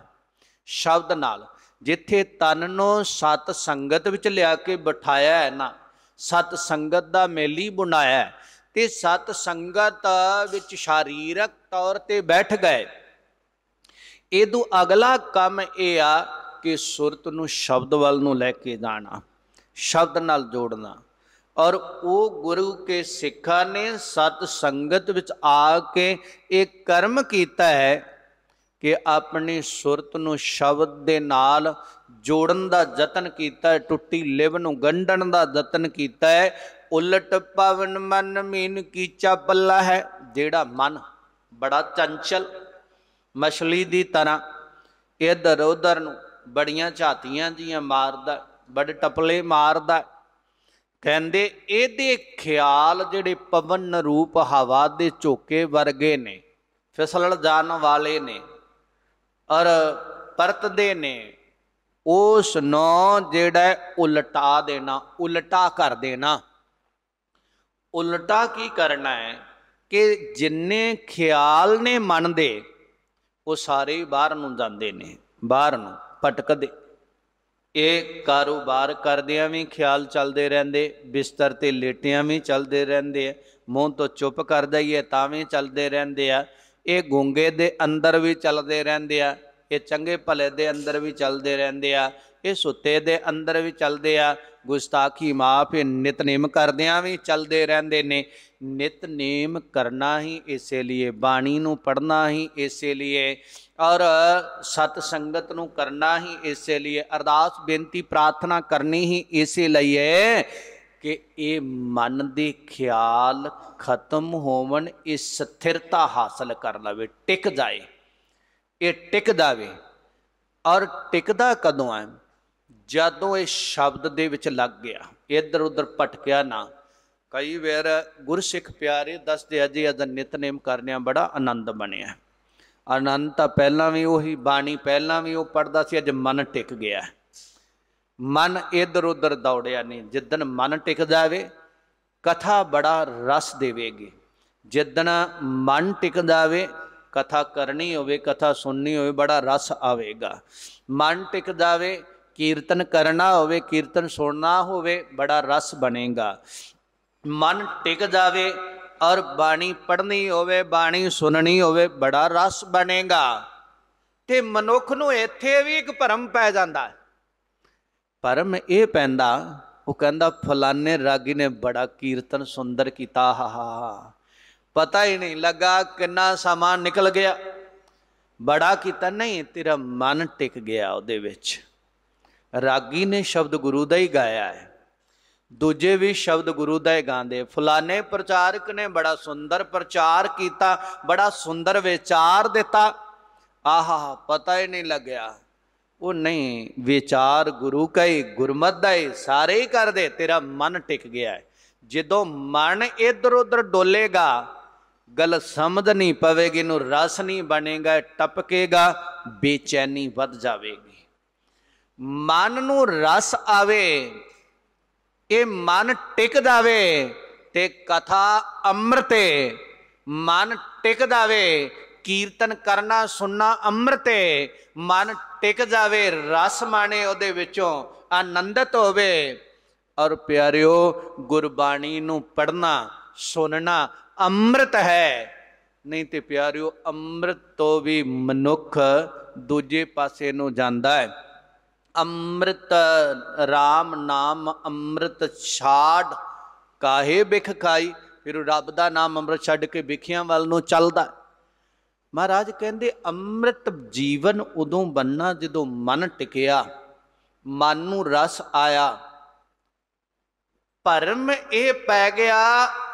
ਸ਼ਬਦ ਨਾਲ ਜਿੱਥੇ ਤਨ ਨੂੰ ਸਤ ਸੰਗਤ ਵਿੱਚ ਲਿਆ ਕੇ ਬਿਠਾਇਆ ਹੈ ਨਾ ਸਤ ਸੰਗਤ ਦਾ ਮੇਲੀ ਬੁਣਾਇਆ ਤੇ ਸਤ ਸੰਗਤ ਵਿੱਚ ਸ਼ਾਰੀਰਕ ਤੌਰ ਤੇ ਬੈਠ ਗਏ ਇਹਦੋਂ ਅਗਲਾ ਕੰਮ ਇਹ ਆ ਕਿ ਸੁਰਤ ਨੂੰ ਸ਼ਬਦ ਵੱਲ ਨੂੰ ਲੈ ਕੇ ਜਾਣਾ ਸ਼ਬਦ ਨਾਲ ਜੋੜਨਾ ਔਰ ਉਹ ਗੁਰੂ ਕੇ ਸਿੱਖਾਂ ਨੇ ਸਤ ਸੰਗਤ ਵਿੱਚ ਆ ਕੇ ਇਹ ਕਰਮ ਕੀਤਾ ਹੈ ਕਿ ਆਪਣੀ ਸੁਰਤ ਨੂੰ ਸ਼ਬਦ ਦੇ ਨਾਲ ਜੋੜਨ ਦਾ ਯਤਨ ਕੀਤਾ ਹੈ ਟੁੱਟੀ ਲਿਵ ਨੂੰ ਗੰਢਣ ਦਾ ਯਤਨ ਕੀਤਾ ਹੈ ਉਲਟ ਪਵਨ ਮਨ ਮੀਨ ਕੀ ਚੱਪਲਾ ਹੈ ਜਿਹੜਾ ਮਨ ਬੜਾ ਚੰਚਲ ਮਛਲੀ ਦੀ ਤਰ੍ਹਾਂ ਇਧਰ ਉਧਰ ਨੂੰ ਬੜੀਆਂ ਝਾਤੀਆਂ ਜੀਆਂ ਮਾਰਦਾ ਬੜੇ ਟਪਲੇ ਮਾਰਦਾ ਕਹਿੰਦੇ ਇਹਦੇ ਖਿਆਲ ਜਿਹੜੇ ਪਵਨ ਰੂਪ ਹਵਾ ਦੇ ਝੋਕੇ ਵਰਗੇ ਨੇ ਫਿਸਲਣ ਜਾਣ ਵਾਲੇ ਨੇ ਔਰ ਪਰਤਦੇ ਨੇ ਉਸ ਨੂੰ ਜਿਹੜਾ ਉਲਟਾ ਦੇਣਾ ਉਲਟਾ ਕਰ ਦੇਣਾ ਉਲਟਾ ਕੀ ਕਰਨਾ ਹੈ ਕਿ ਜਿੰਨੇ ਖਿਆਲ ਨੇ ਮਨ ਦੇ ਉਹ ਸਾਰੇ ਬਾਹਰ ਨੂੰ ਜਾਂਦੇ ਨੇ ਬਾਹਰ ਨੂੰ ਭਟਕਦੇ ਇਹ ਕਾਰੋਬਾਰ ਕਰਦਿਆਂ ਵੀ ਖਿਆਲ ਚੱਲਦੇ ਰਹਿੰਦੇ ਬਿਸਤਰ ਤੇ ਲੇਟਿਆਂ ਵੀ ਚੱਲਦੇ ਰਹਿੰਦੇ ਆ ਮੂੰਹ ਤੋਂ ਚੁੱਪ ਕਰ ਜਾਈਏ ਤਾਂ ਵੀ ਚੱਲਦੇ ਰਹਿੰਦੇ ਆ ਇਹ ਗੁੰਗੇ ਦੇ ਅੰਦਰ ਵੀ ਚੱਲਦੇ ਰਹਿੰਦੇ ਆ ਇਹ ਚੰਗੇ ਭਲੇ ਦੇ ਅੰਦਰ ਵੀ ਚੱਲਦੇ ਰਹਿੰਦੇ ਆ ਇਹ ਸੁੱਤੇ ਦੇ ਅੰਦਰ ਵੀ ਚੱਲਦੇ ਆ ਗੁਸਤਾਖੀ ਮਾਫ ਨਿਤਨੇਮ ਕਰਦਿਆਂ ਵੀ ਚਲਦੇ ਰਹਿੰਦੇ ਨੇ ਨਿਤਨੇਮ ਕਰਨਾ ਹੀ ਇਸੇ ਲਈ ਬਾਣੀ ਨੂੰ ਪੜਨਾ ਹੀ ਇਸੇ ਲਈ ਔਰ ਸਤ ਸੰਗਤ ਨੂੰ ਕਰਨਾ ਹੀ ਇਸੇ ਲਈ ਅਰਦਾਸ ਬੇਨਤੀ ਪ੍ਰਾਰਥਨਾ ਕਰਨੀ ਹੀ ਇਸੇ ਲਈ ਹੈ ਕਿ ਇਹ ਮਨ ਦੇ ਖਿਆਲ ਖਤਮ ਹੋਵਣ ਇਸ ਸਥਿਰਤਾ ਹਾਸਲ ਕਰ ਲਵੇ ਟਿਕ ਜਾਏ ਇਹ ਟਿਕ ਜਾਵੇ ਔਰ ਟਿਕਦਾ ਕਦੋਂ ਆਏ ਜਦੋਂ ਇਹ ਸ਼ਬਦ ਦੇ ਵਿੱਚ ਲੱਗ ਗਿਆ ਇੱਧਰ ਉੱਧਰ ਭਟਕਿਆ ਨਾ ਕਈ ਵਾਰ ਗੁਰਸਿੱਖ ਪਿਆਰੇ ਦੱਸਦੇ ਅਜੇ ਅਦ ਨਿਤਨੇਮ ਕਰਨਿਆ ਬੜਾ ਆਨੰਦ ਬਣਿਆ ਆਨੰਦ ਤਾਂ ਪਹਿਲਾਂ ਵੀ ਉਹੀ ਬਾਣੀ ਪਹਿਲਾਂ ਵੀ ਉਹ ਪੜਦਾ ਸੀ ਅੱਜ ਮਨ ਟਿਕ ਗਿਆ ਮਨ ਇੱਧਰ ਉੱਧਰ ਦੌੜਿਆ ਨਹੀਂ ਜਿੱਦਨ ਮਨ ਟਿਕ ਜਾਵੇ ਕਥਾ ਬੜਾ ਰਸ ਦੇਵੇਗੀ ਜਿੱਦਨ ਮਨ ਟਿਕ ਜਾਵੇ ਕਥਾ ਕਰਨੀ ਹੋਵੇ ਕਥਾ ਸੁਣਨੀ ਹੋਵੇ ਬੜਾ ਰਸ ਆਵੇਗਾ ਮਨ ਟਿਕ ਜਾਵੇ ਕੀਰਤਨ ਕਰਨਾ ਹੋਵੇ ਕੀਰਤਨ ਸੁਣਨਾ ਹੋਵੇ ਬੜਾ ਰਸ ਬਣੇਗਾ ਮਨ ਟਿਕ ਜਾਵੇ ਔਰ ਬਾਣੀ ਪੜ੍ਹਨੀ ਹੋਵੇ ਬਾਣੀ ਸੁਣਨੀ ਹੋਵੇ ਬੜਾ ਰਸ ਬਣੇਗਾ ਤੇ ਮਨੁੱਖ ਨੂੰ ਇੱਥੇ ਵੀ ਇੱਕ ਭਰਮ ਪੈ ਜਾਂਦਾ ਹੈ ਭਰਮ ਇਹ ਪੈਂਦਾ ਉਹ ਕਹਿੰਦਾ ਫਲਾਨੇ ਰਾਗੀ ਨੇ ਬੜਾ ਕੀਰਤਨ ਸੁੰਦਰ ਕੀਤਾ ਹਾ ਹਾ ਪਤਾ ਹੀ ਨਹੀਂ ਲੱਗਾ ਕਿੰਨਾ ਸਮਾਂ ਨਿਕਲ ਗਿਆ ਬੜਾ ਕੀਤਾ ਨਹੀਂ ਤੇਰਾ ਮਨ ਟਿਕ ਗਿਆ ਉਹਦੇ ਵਿੱਚ ਰਾਗੀ ਨੇ ਸ਼ਬਦ ਗੁਰੂ ਦਾ ਹੀ ਗਾਇਆ ਹੈ ਦੂਜੇ ਵੀ ਸ਼ਬਦ ਗੁਰੂ ਦਾ ਹੀ ਗਾਉਂਦੇ ਫੁਲਾਣੇ ਪ੍ਰਚਾਰਕ ਨੇ ਬੜਾ ਸੁੰਦਰ ਪ੍ਰਚਾਰ ਕੀਤਾ ਬੜਾ ਸੁੰਦਰ ਵਿਚਾਰ ਦਿੱਤਾ ਆਹਾ ਪਤਾ ਹੀ ਨਹੀਂ ਲੱਗਿਆ ਉਹ ਨਹੀਂ ਵਿਚਾਰ ਗੁਰੂ ਕਾ ਹੀ ਗੁਰਮਤ ਦਾ ਹੀ ਸਾਰੇ ਹੀ ਕਰਦੇ ਤੇਰਾ ਮਨ ਟਿਕ ਗਿਆ ਜਦੋਂ ਮਨ ਇਧਰ ਉਧਰ ਡੋਲੇਗਾ ਗੱਲ ਸਮਝ ਨਹੀਂ ਪਵੇਗੀ ਨੂੰ ਰਸ ਨਹੀਂ ਬਣੇਗਾ ਟਪਕੇਗਾ ਬੇਚੈਨੀ ਵੱਧ ਜਾਵੇਗੀ ਮਨ ਨੂੰ ਰਸ ਆਵੇ ਇਹ ਮਨ ਟਿਕ ਜਾਵੇ ਤੇ ਕਥਾ ਅੰਮ੍ਰਿਤੇ ਮਨ ਟਿਕ ਜਾਵੇ ਕੀਰਤਨ ਕਰਨਾ ਸੁਣਨਾ ਅੰਮ੍ਰਿਤੇ ਮਨ ਟਿਕ ਜਾਵੇ ਰਸ ਮਾਣੇ ਉਹਦੇ ਵਿੱਚੋਂ ਆਨੰਦਤ ਹੋਵੇ ਔਰ ਪਿਆਰਿਓ ਗੁਰਬਾਣੀ ਨੂੰ ਪੜਨਾ ਸੁਣਨਾ ਅੰਮ੍ਰਿਤ ਹੈ ਨਹੀਂ ਤੇ ਪਿਆਰਿਓ ਅੰਮ੍ਰਿਤ ਤੋਂ ਵੀ ਮਨੁੱਖ ਦੂਜੇ ਪਾਸੇ ਨੂੰ ਜਾਂਦਾ ਹੈ ਅੰਮ੍ਰਿਤ RAM ਨਾਮ ਅੰਮ੍ਰਿਤ ਛਾੜ ਕਾਹੇ ਬਿਖ ਖਾਈ ਫਿਰ ਰੱਬ ਦਾ ਨਾਮ ਅੰਮ੍ਰਿਤ ਛੱਡ ਕੇ ਵਿਖਿਆਂ ਵੱਲ ਨੂੰ ਚੱਲਦਾ ਮਹਾਰਾਜ ਕਹਿੰਦੇ ਅੰਮ੍ਰਿਤ ਜੀਵਨ ਉਦੋਂ ਬੰਨਾ ਜਦੋਂ ਮਨ ਟਿਕਿਆ ਮਨ ਨੂੰ ਰਸ ਆਇਆ ਪਰਮ ਇਹ ਪੈ ਗਿਆ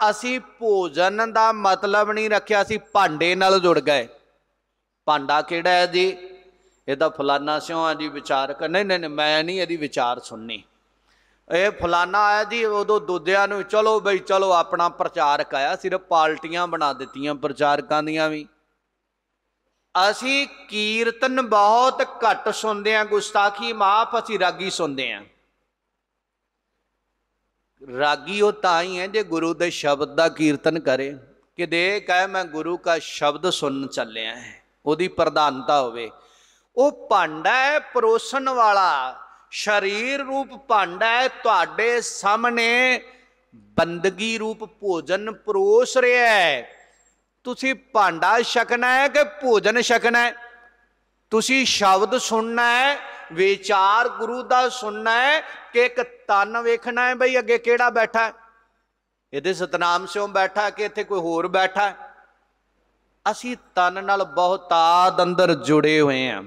ਅਸੀਂ ਭੋਜਨ ਦਾ ਮਤਲਬ ਨਹੀਂ ਰੱਖਿਆ ਸੀ ਭਾਂਡੇ ਨਾਲ ਜੁੜ ਗਏ ਭਾਂਡਾ ਕਿਹੜਾ ਹੈ ਜੀ ਇਹਦਾ ਫਲਾਨਾ ਸਿਉਂ ਆ ਜੀ ਵਿਚਾਰ ਕਰ ਨਹੀਂ ਨਹੀਂ ਮੈਂ ਨਹੀਂ ਇਹਦੀ ਵਿਚਾਰ ਸੁਣਨੀ ਇਹ ਫਲਾਨਾ ਆਇਆ ਜੀ ਉਦੋਂ ਦੁੱਧਿਆਂ ਨੂੰ ਚਲੋ ਬਈ ਚਲੋ ਆਪਣਾ ਪ੍ਰਚਾਰਕ ਆਇਆ ਸਿਰਫ ਪਾਰਟੀਆਂ ਬਣਾ ਦਿੱਤੀਆਂ ਪ੍ਰਚਾਰਕਾਂ ਦੀਆਂ ਵੀ ਅਸੀਂ ਕੀਰਤਨ ਬਹੁਤ ਘੱਟ ਸੁਣਦੇ ਆ ਗੁਸਤਾਖੀ ਮਾਫ ਅਸੀਂ ਰਾਗੀ ਸੁਣਦੇ ਆ ਰਾਗੀ ਉਹ ਤਾਂ ਹੀ ਹੈ ਜੇ ਗੁਰੂ ਦੇ ਸ਼ਬਦ ਦਾ ਕੀਰਤਨ ਕਰੇ ਕਿ ਦੇ ਕਹੇ ਮੈਂ ਗੁਰੂ ਦਾ ਸ਼ਬਦ ਸੁਣਨ ਚੱਲਿਆ ਉਹਦੀ ਪ੍ਰਧਾਨਤਾ ਹੋਵੇ ਉਹ ਭਾਂਡਾ ਹੈ ਪਰੋਸਣ ਵਾਲਾ ਸਰੀਰ ਰੂਪ ਭਾਂਡਾ ਹੈ ਤੁਹਾਡੇ ਸਾਹਮਣੇ ਬੰਦਗੀ ਰੂਪ ਭੋਜਨ ਪਰੋਸ ਰਿਹਾ ਹੈ ਤੁਸੀਂ ਭਾਂਡਾ ਛਕਣਾ ਹੈ ਕਿ ਭੋਜਨ ਛਕਣਾ ਹੈ ਤੁਸੀਂ ਸ਼ਬਦ ਸੁਣਨਾ ਹੈ ਵਿਚਾਰ ਗੁਰੂ ਦਾ ਸੁਣਨਾ ਹੈ ਕਿ ਇੱਕ ਤਨ ਵੇਖਣਾ ਹੈ ਬਈ ਅੱਗੇ ਕਿਹੜਾ ਬੈਠਾ ਹੈ ਇਹਦੇ ਸਤਨਾਮ ਸਿਓ ਬੈਠਾ ਕਿ ਇੱਥੇ ਕੋਈ ਹੋਰ ਬੈਠਾ ਅਸੀਂ ਤਨ ਨਾਲ ਬਹੁਤ ਆਦ ਅੰਦਰ ਜੁੜੇ ਹੋਏ ਆਂ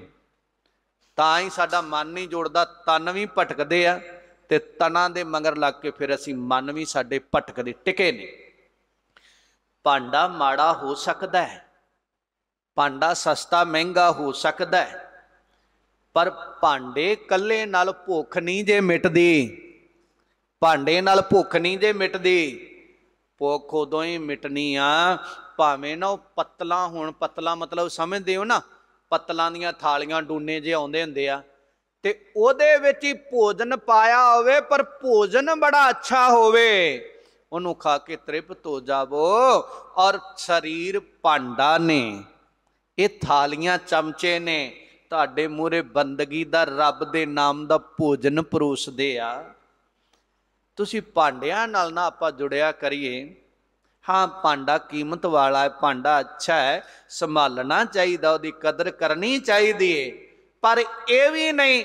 ਤਾਂ ਹੀ ਸਾਡਾ ਮਨ ਨਹੀਂ ਜੁੜਦਾ ਤਨ ਵੀ ਭਟਕਦੇ ਆ ਤੇ ਤਨਾਂ ਦੇ ਮੰਗਰ ਲੱਗ ਕੇ ਫਿਰ ਅਸੀਂ ਮਨ ਵੀ ਸਾਡੇ ਭਟਕਦੇ ਟਿਕੇ ਨੇ ਭਾਂਡਾ ਮਾੜਾ ਹੋ ਸਕਦਾ ਹੈ ਭਾਂਡਾ ਸਸਤਾ ਮਹਿੰਗਾ ਹੋ ਸਕਦਾ ਹੈ ਪਰ ਭਾਂਡੇ ਕੱਲੇ ਨਾਲ ਭੁੱਖ ਨਹੀਂ ਜੇ ਮਿਟਦੀ ਭਾਂਡੇ ਨਾਲ ਭੁੱਖ ਨਹੀਂ ਜੇ ਮਿਟਦੀ ਭੁੱਖ ਉਦੋਂ ਹੀ ਮਿਟਣੀ ਆ ਭਾਵੇਂ ਨਾ ਪਤਲਾ ਹੋਣ ਪਤਲਾ ਮਤਲਬ ਸਮਝਦੇ ਹੋ ਨਾ ਪਤਲਾਂ ਦੀਆਂ ਥਾਲੀਆਂ ਡੂਨੇ ਜੇ ਆਉਂਦੇ ਹੁੰਦੇ ਆ ਤੇ ਉਹਦੇ ਵਿੱਚ ਹੀ ਭੋਜਨ ਪਾਇਆ ਹੋਵੇ ਪਰ ਭੋਜਨ ਬੜਾ ਅੱਛਾ ਹੋਵੇ ਉਹਨੂੰ ਖਾ ਕੇ ਤ੍ਰਿਪਤ ਹੋ ਜਾਵੋ ਔਰ ਸਰੀਰ ਭਾਂਡਾ ਨੇ ਇਹ ਥਾਲੀਆਂ ਚਮਚੇ ਨੇ ਤੁਹਾਡੇ ਮੂਰੇ ਬੰਦਗੀ ਦਾ ਰੱਬ ਦੇ ਨਾਮ ਦਾ ਭੋਜਨ ਪਰੋਸਦੇ ਆ ਤੁਸੀਂ ਭਾਂਡਿਆਂ ਨਾਲ ਨਾ ਆਪਾਂ ਜੁੜਿਆ ਕਰੀਏ ਹਾਂ ਭਾਂਡਾ ਕੀਮਤ ਵਾਲਾ ਹੈ ਭਾਂਡਾ ਅੱਛਾ ਹੈ ਸੰਭਾਲਣਾ ਚਾਹੀਦਾ ਉਹਦੀ ਕਦਰ ਕਰਨੀ ਚਾਹੀਦੀ ਹੈ ਪਰ ਇਹ ਵੀ ਨਹੀਂ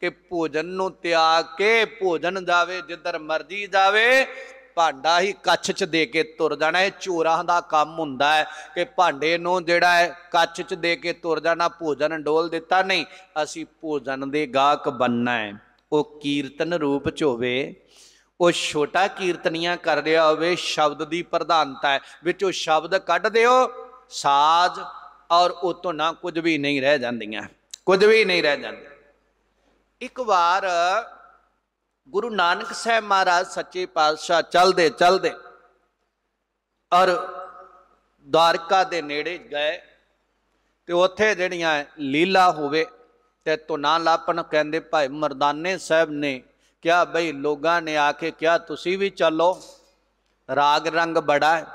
ਕਿ ਭੋਜਨ ਨੂੰ ਤਿਆਗ ਕੇ ਭੋਜਨ ਜਾਵੇ ਜਿੱਧਰ ਮਰਜ਼ੀ ਜਾਵੇ ਭਾਂਡਾ ਹੀ ਕੱਚ 'ਚ ਦੇ ਕੇ ਤੁਰ ਜਾਣਾ ਇਹ ਚੋਰਾਂ ਦਾ ਕੰਮ ਹੁੰਦਾ ਹੈ ਕਿ ਭਾਂਡੇ ਨੂੰ ਜਿਹੜਾ ਹੈ ਕੱਚ 'ਚ ਦੇ ਕੇ ਤੁਰ ਜਾਣਾ ਭੋਜਨ ਡੋਲ ਦਿੱਤਾ ਨਹੀਂ ਅਸੀਂ ਭੋਜਨ ਦੇ ਗਾਹਕ ਬੰਨਣਾ ਹੈ ਉਹ ਕੀਰਤਨ ਰੂਪ 'ਚ ਹੋਵੇ ਉਹ ਛੋਟਾ ਕੀਰਤਨੀਆਂ ਕਰ ਰਿਹਾ ਹੋਵੇ ਸ਼ਬਦ ਦੀ ਪ੍ਰਧਾਨਤਾ ਹੈ ਵਿੱਚੋਂ ਸ਼ਬਦ ਕੱਢ ਦਿਓ ਸਾਜ਼ ਔਰ ਉਤੋਂ ਨਾ ਕੁਝ ਵੀ ਨਹੀਂ ਰਹਿ ਜਾਂਦੀਆਂ ਕੁਝ ਵੀ ਨਹੀਂ ਰਹਿ ਜਾਂਦੀ ਇੱਕ ਵਾਰ ਗੁਰੂ ਨਾਨਕ ਸਾਹਿਬ ਮਹਾਰਾਜ ਸੱਚੇ ਪਾਤਸ਼ਾਹ ਚੱਲਦੇ ਚੱਲਦੇ ਔਰ ਦਾਰਕਾ ਦੇ ਨੇੜੇ ਗਏ ਤੇ ਉੱਥੇ ਜਿਹੜੀਆਂ ਲੀਲਾ ਹੋਵੇ ਤੇ ਤੁਨਾ ਲਾਪਨ ਕਹਿੰਦੇ ਭਾਈ ਮਰਦਾਨੇ ਸਾਹਿਬ ਨੇ ਕਿਹਾ ਬਈ ਲੋਗਾ ਨੇ ਆ ਕੇ ਕਿਹਾ ਤੁਸੀਂ ਵੀ ਚੱਲੋ ਰਾਗ ਰੰਗ ਬੜਾ ਹੈ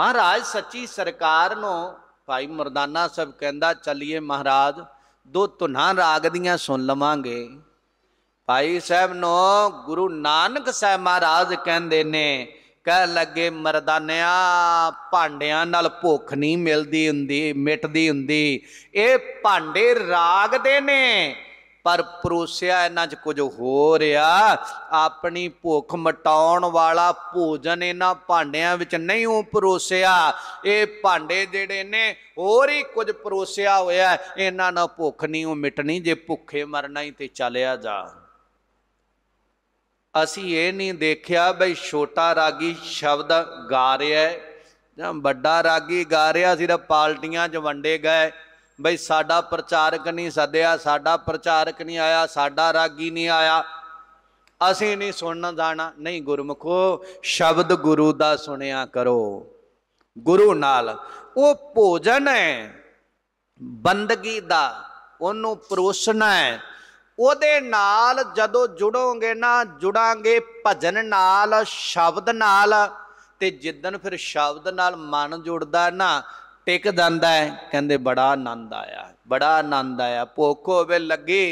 ਮਹਾਰਾਜ ਸੱਚੀ ਸਰਕਾਰ ਨੂੰ ਭਾਈ ਮਰਦਾਨਾ ਸਭ ਕਹਿੰਦਾ ਚੱਲੀਏ ਮਹਾਰਾਜ ਦੋ ਧੁਨਾਂ ਰਾਗ ਦੀਆਂ ਸੁਣ ਲਵਾਂਗੇ ਭਾਈ ਸਾਹਿਬ ਨੂੰ ਗੁਰੂ ਨਾਨਕ ਸਾਹਿਬ ਮਹਾਰਾਜ ਕਹਿੰਦੇ ਨੇ ਕਹਿ ਲੱਗੇ ਮਰਦਾਨਿਆ ਭਾਂਡਿਆਂ ਨਾਲ ਭੁੱਖ ਨਹੀਂ ਮਿਲਦੀ ਹੁੰਦੀ ਮਿਟਦੀ ਹੁੰਦੀ ਇਹ ਭਾਂਡੇ ਰਾਗ ਦੇ ਨੇ ਪਰ ਪਰੋਸਿਆ ਇਹਨਾਂ 'ਚ ਕੁਝ ਹੋ ਰਿਹਾ ਆਪਣੀ ਭੁੱਖ ਮਟਾਉਣ ਵਾਲਾ ਭੋਜਨ ਇਹਨਾਂ ਭਾਂਡਿਆਂ ਵਿੱਚ ਨਹੀਂ ਉਹ ਪਰੋਸਿਆ ਇਹ ਭਾਂਡੇ ਜਿਹੜੇ ਨੇ ਹੋਰ ਹੀ ਕੁਝ ਪਰੋਸਿਆ ਹੋਇਆ ਇਹਨਾਂ ਨਾਲ ਭੁੱਖ ਨਹੀਂ ਉਹ ਮਿਟਣੀ ਜੇ ਭੁੱਖੇ ਮਰਨਾ ਹੀ ਤੇ ਚੱਲਿਆ ਜਾ ਅਸੀਂ ਇਹ ਨਹੀਂ ਦੇਖਿਆ ਬਈ ਛੋਟਾ ਰਾਗੀ ਸ਼ਬਦ ਗਾ ਰਿਹਾ ਹੈ ਜਾਂ ਵੱਡਾ ਰਾਗੀ ਗਾ ਰਿਹਾ ਸੀ ਤਾਂ ਪਾਲਟੀਆਂ 'ਚ ਵੰਡੇ ਗਏ ਬਈ ਸਾਡਾ ਪ੍ਰਚਾਰਕ ਨਹੀਂ ਸੱਦਿਆ ਸਾਡਾ ਪ੍ਰਚਾਰਕ ਨਹੀਂ ਆਇਆ ਸਾਡਾ ਰਾਗੀ ਨਹੀਂ ਆਇਆ ਅਸੀਂ ਨਹੀਂ ਸੁਣਨ ਜਾਣਾ ਨਹੀਂ ਗੁਰਮਖੋ ਸ਼ਬਦ ਗੁਰੂ ਦਾ ਸੁਣਿਆ ਕਰੋ ਗੁਰੂ ਨਾਲ ਉਹ ਭੋਜਨ ਹੈ ਬੰਦਗੀ ਦਾ ਉਹਨੂੰ ਪਰੋਸਣਾ ਹੈ ਉਹਦੇ ਨਾਲ ਜਦੋਂ ਜੁੜੋਗੇ ਨਾ ਜੁੜਾਂਗੇ ਭਜਨ ਨਾਲ ਸ਼ਬਦ ਨਾਲ ਤੇ ਜਿੱਦਨ ਫਿਰ ਸ਼ਬਦ ਨਾਲ ਮਨ ਜੁੜਦਾ ਨਾ ਟਿਕ ਜਾਂਦਾ ਹੈ ਕਹਿੰਦੇ ਬੜਾ ਆਨੰਦ ਆਇਆ ਬੜਾ ਆਨੰਦ ਆਇਆ ਭੁੱਖ ਹੋਵੇ ਲੱਗੀ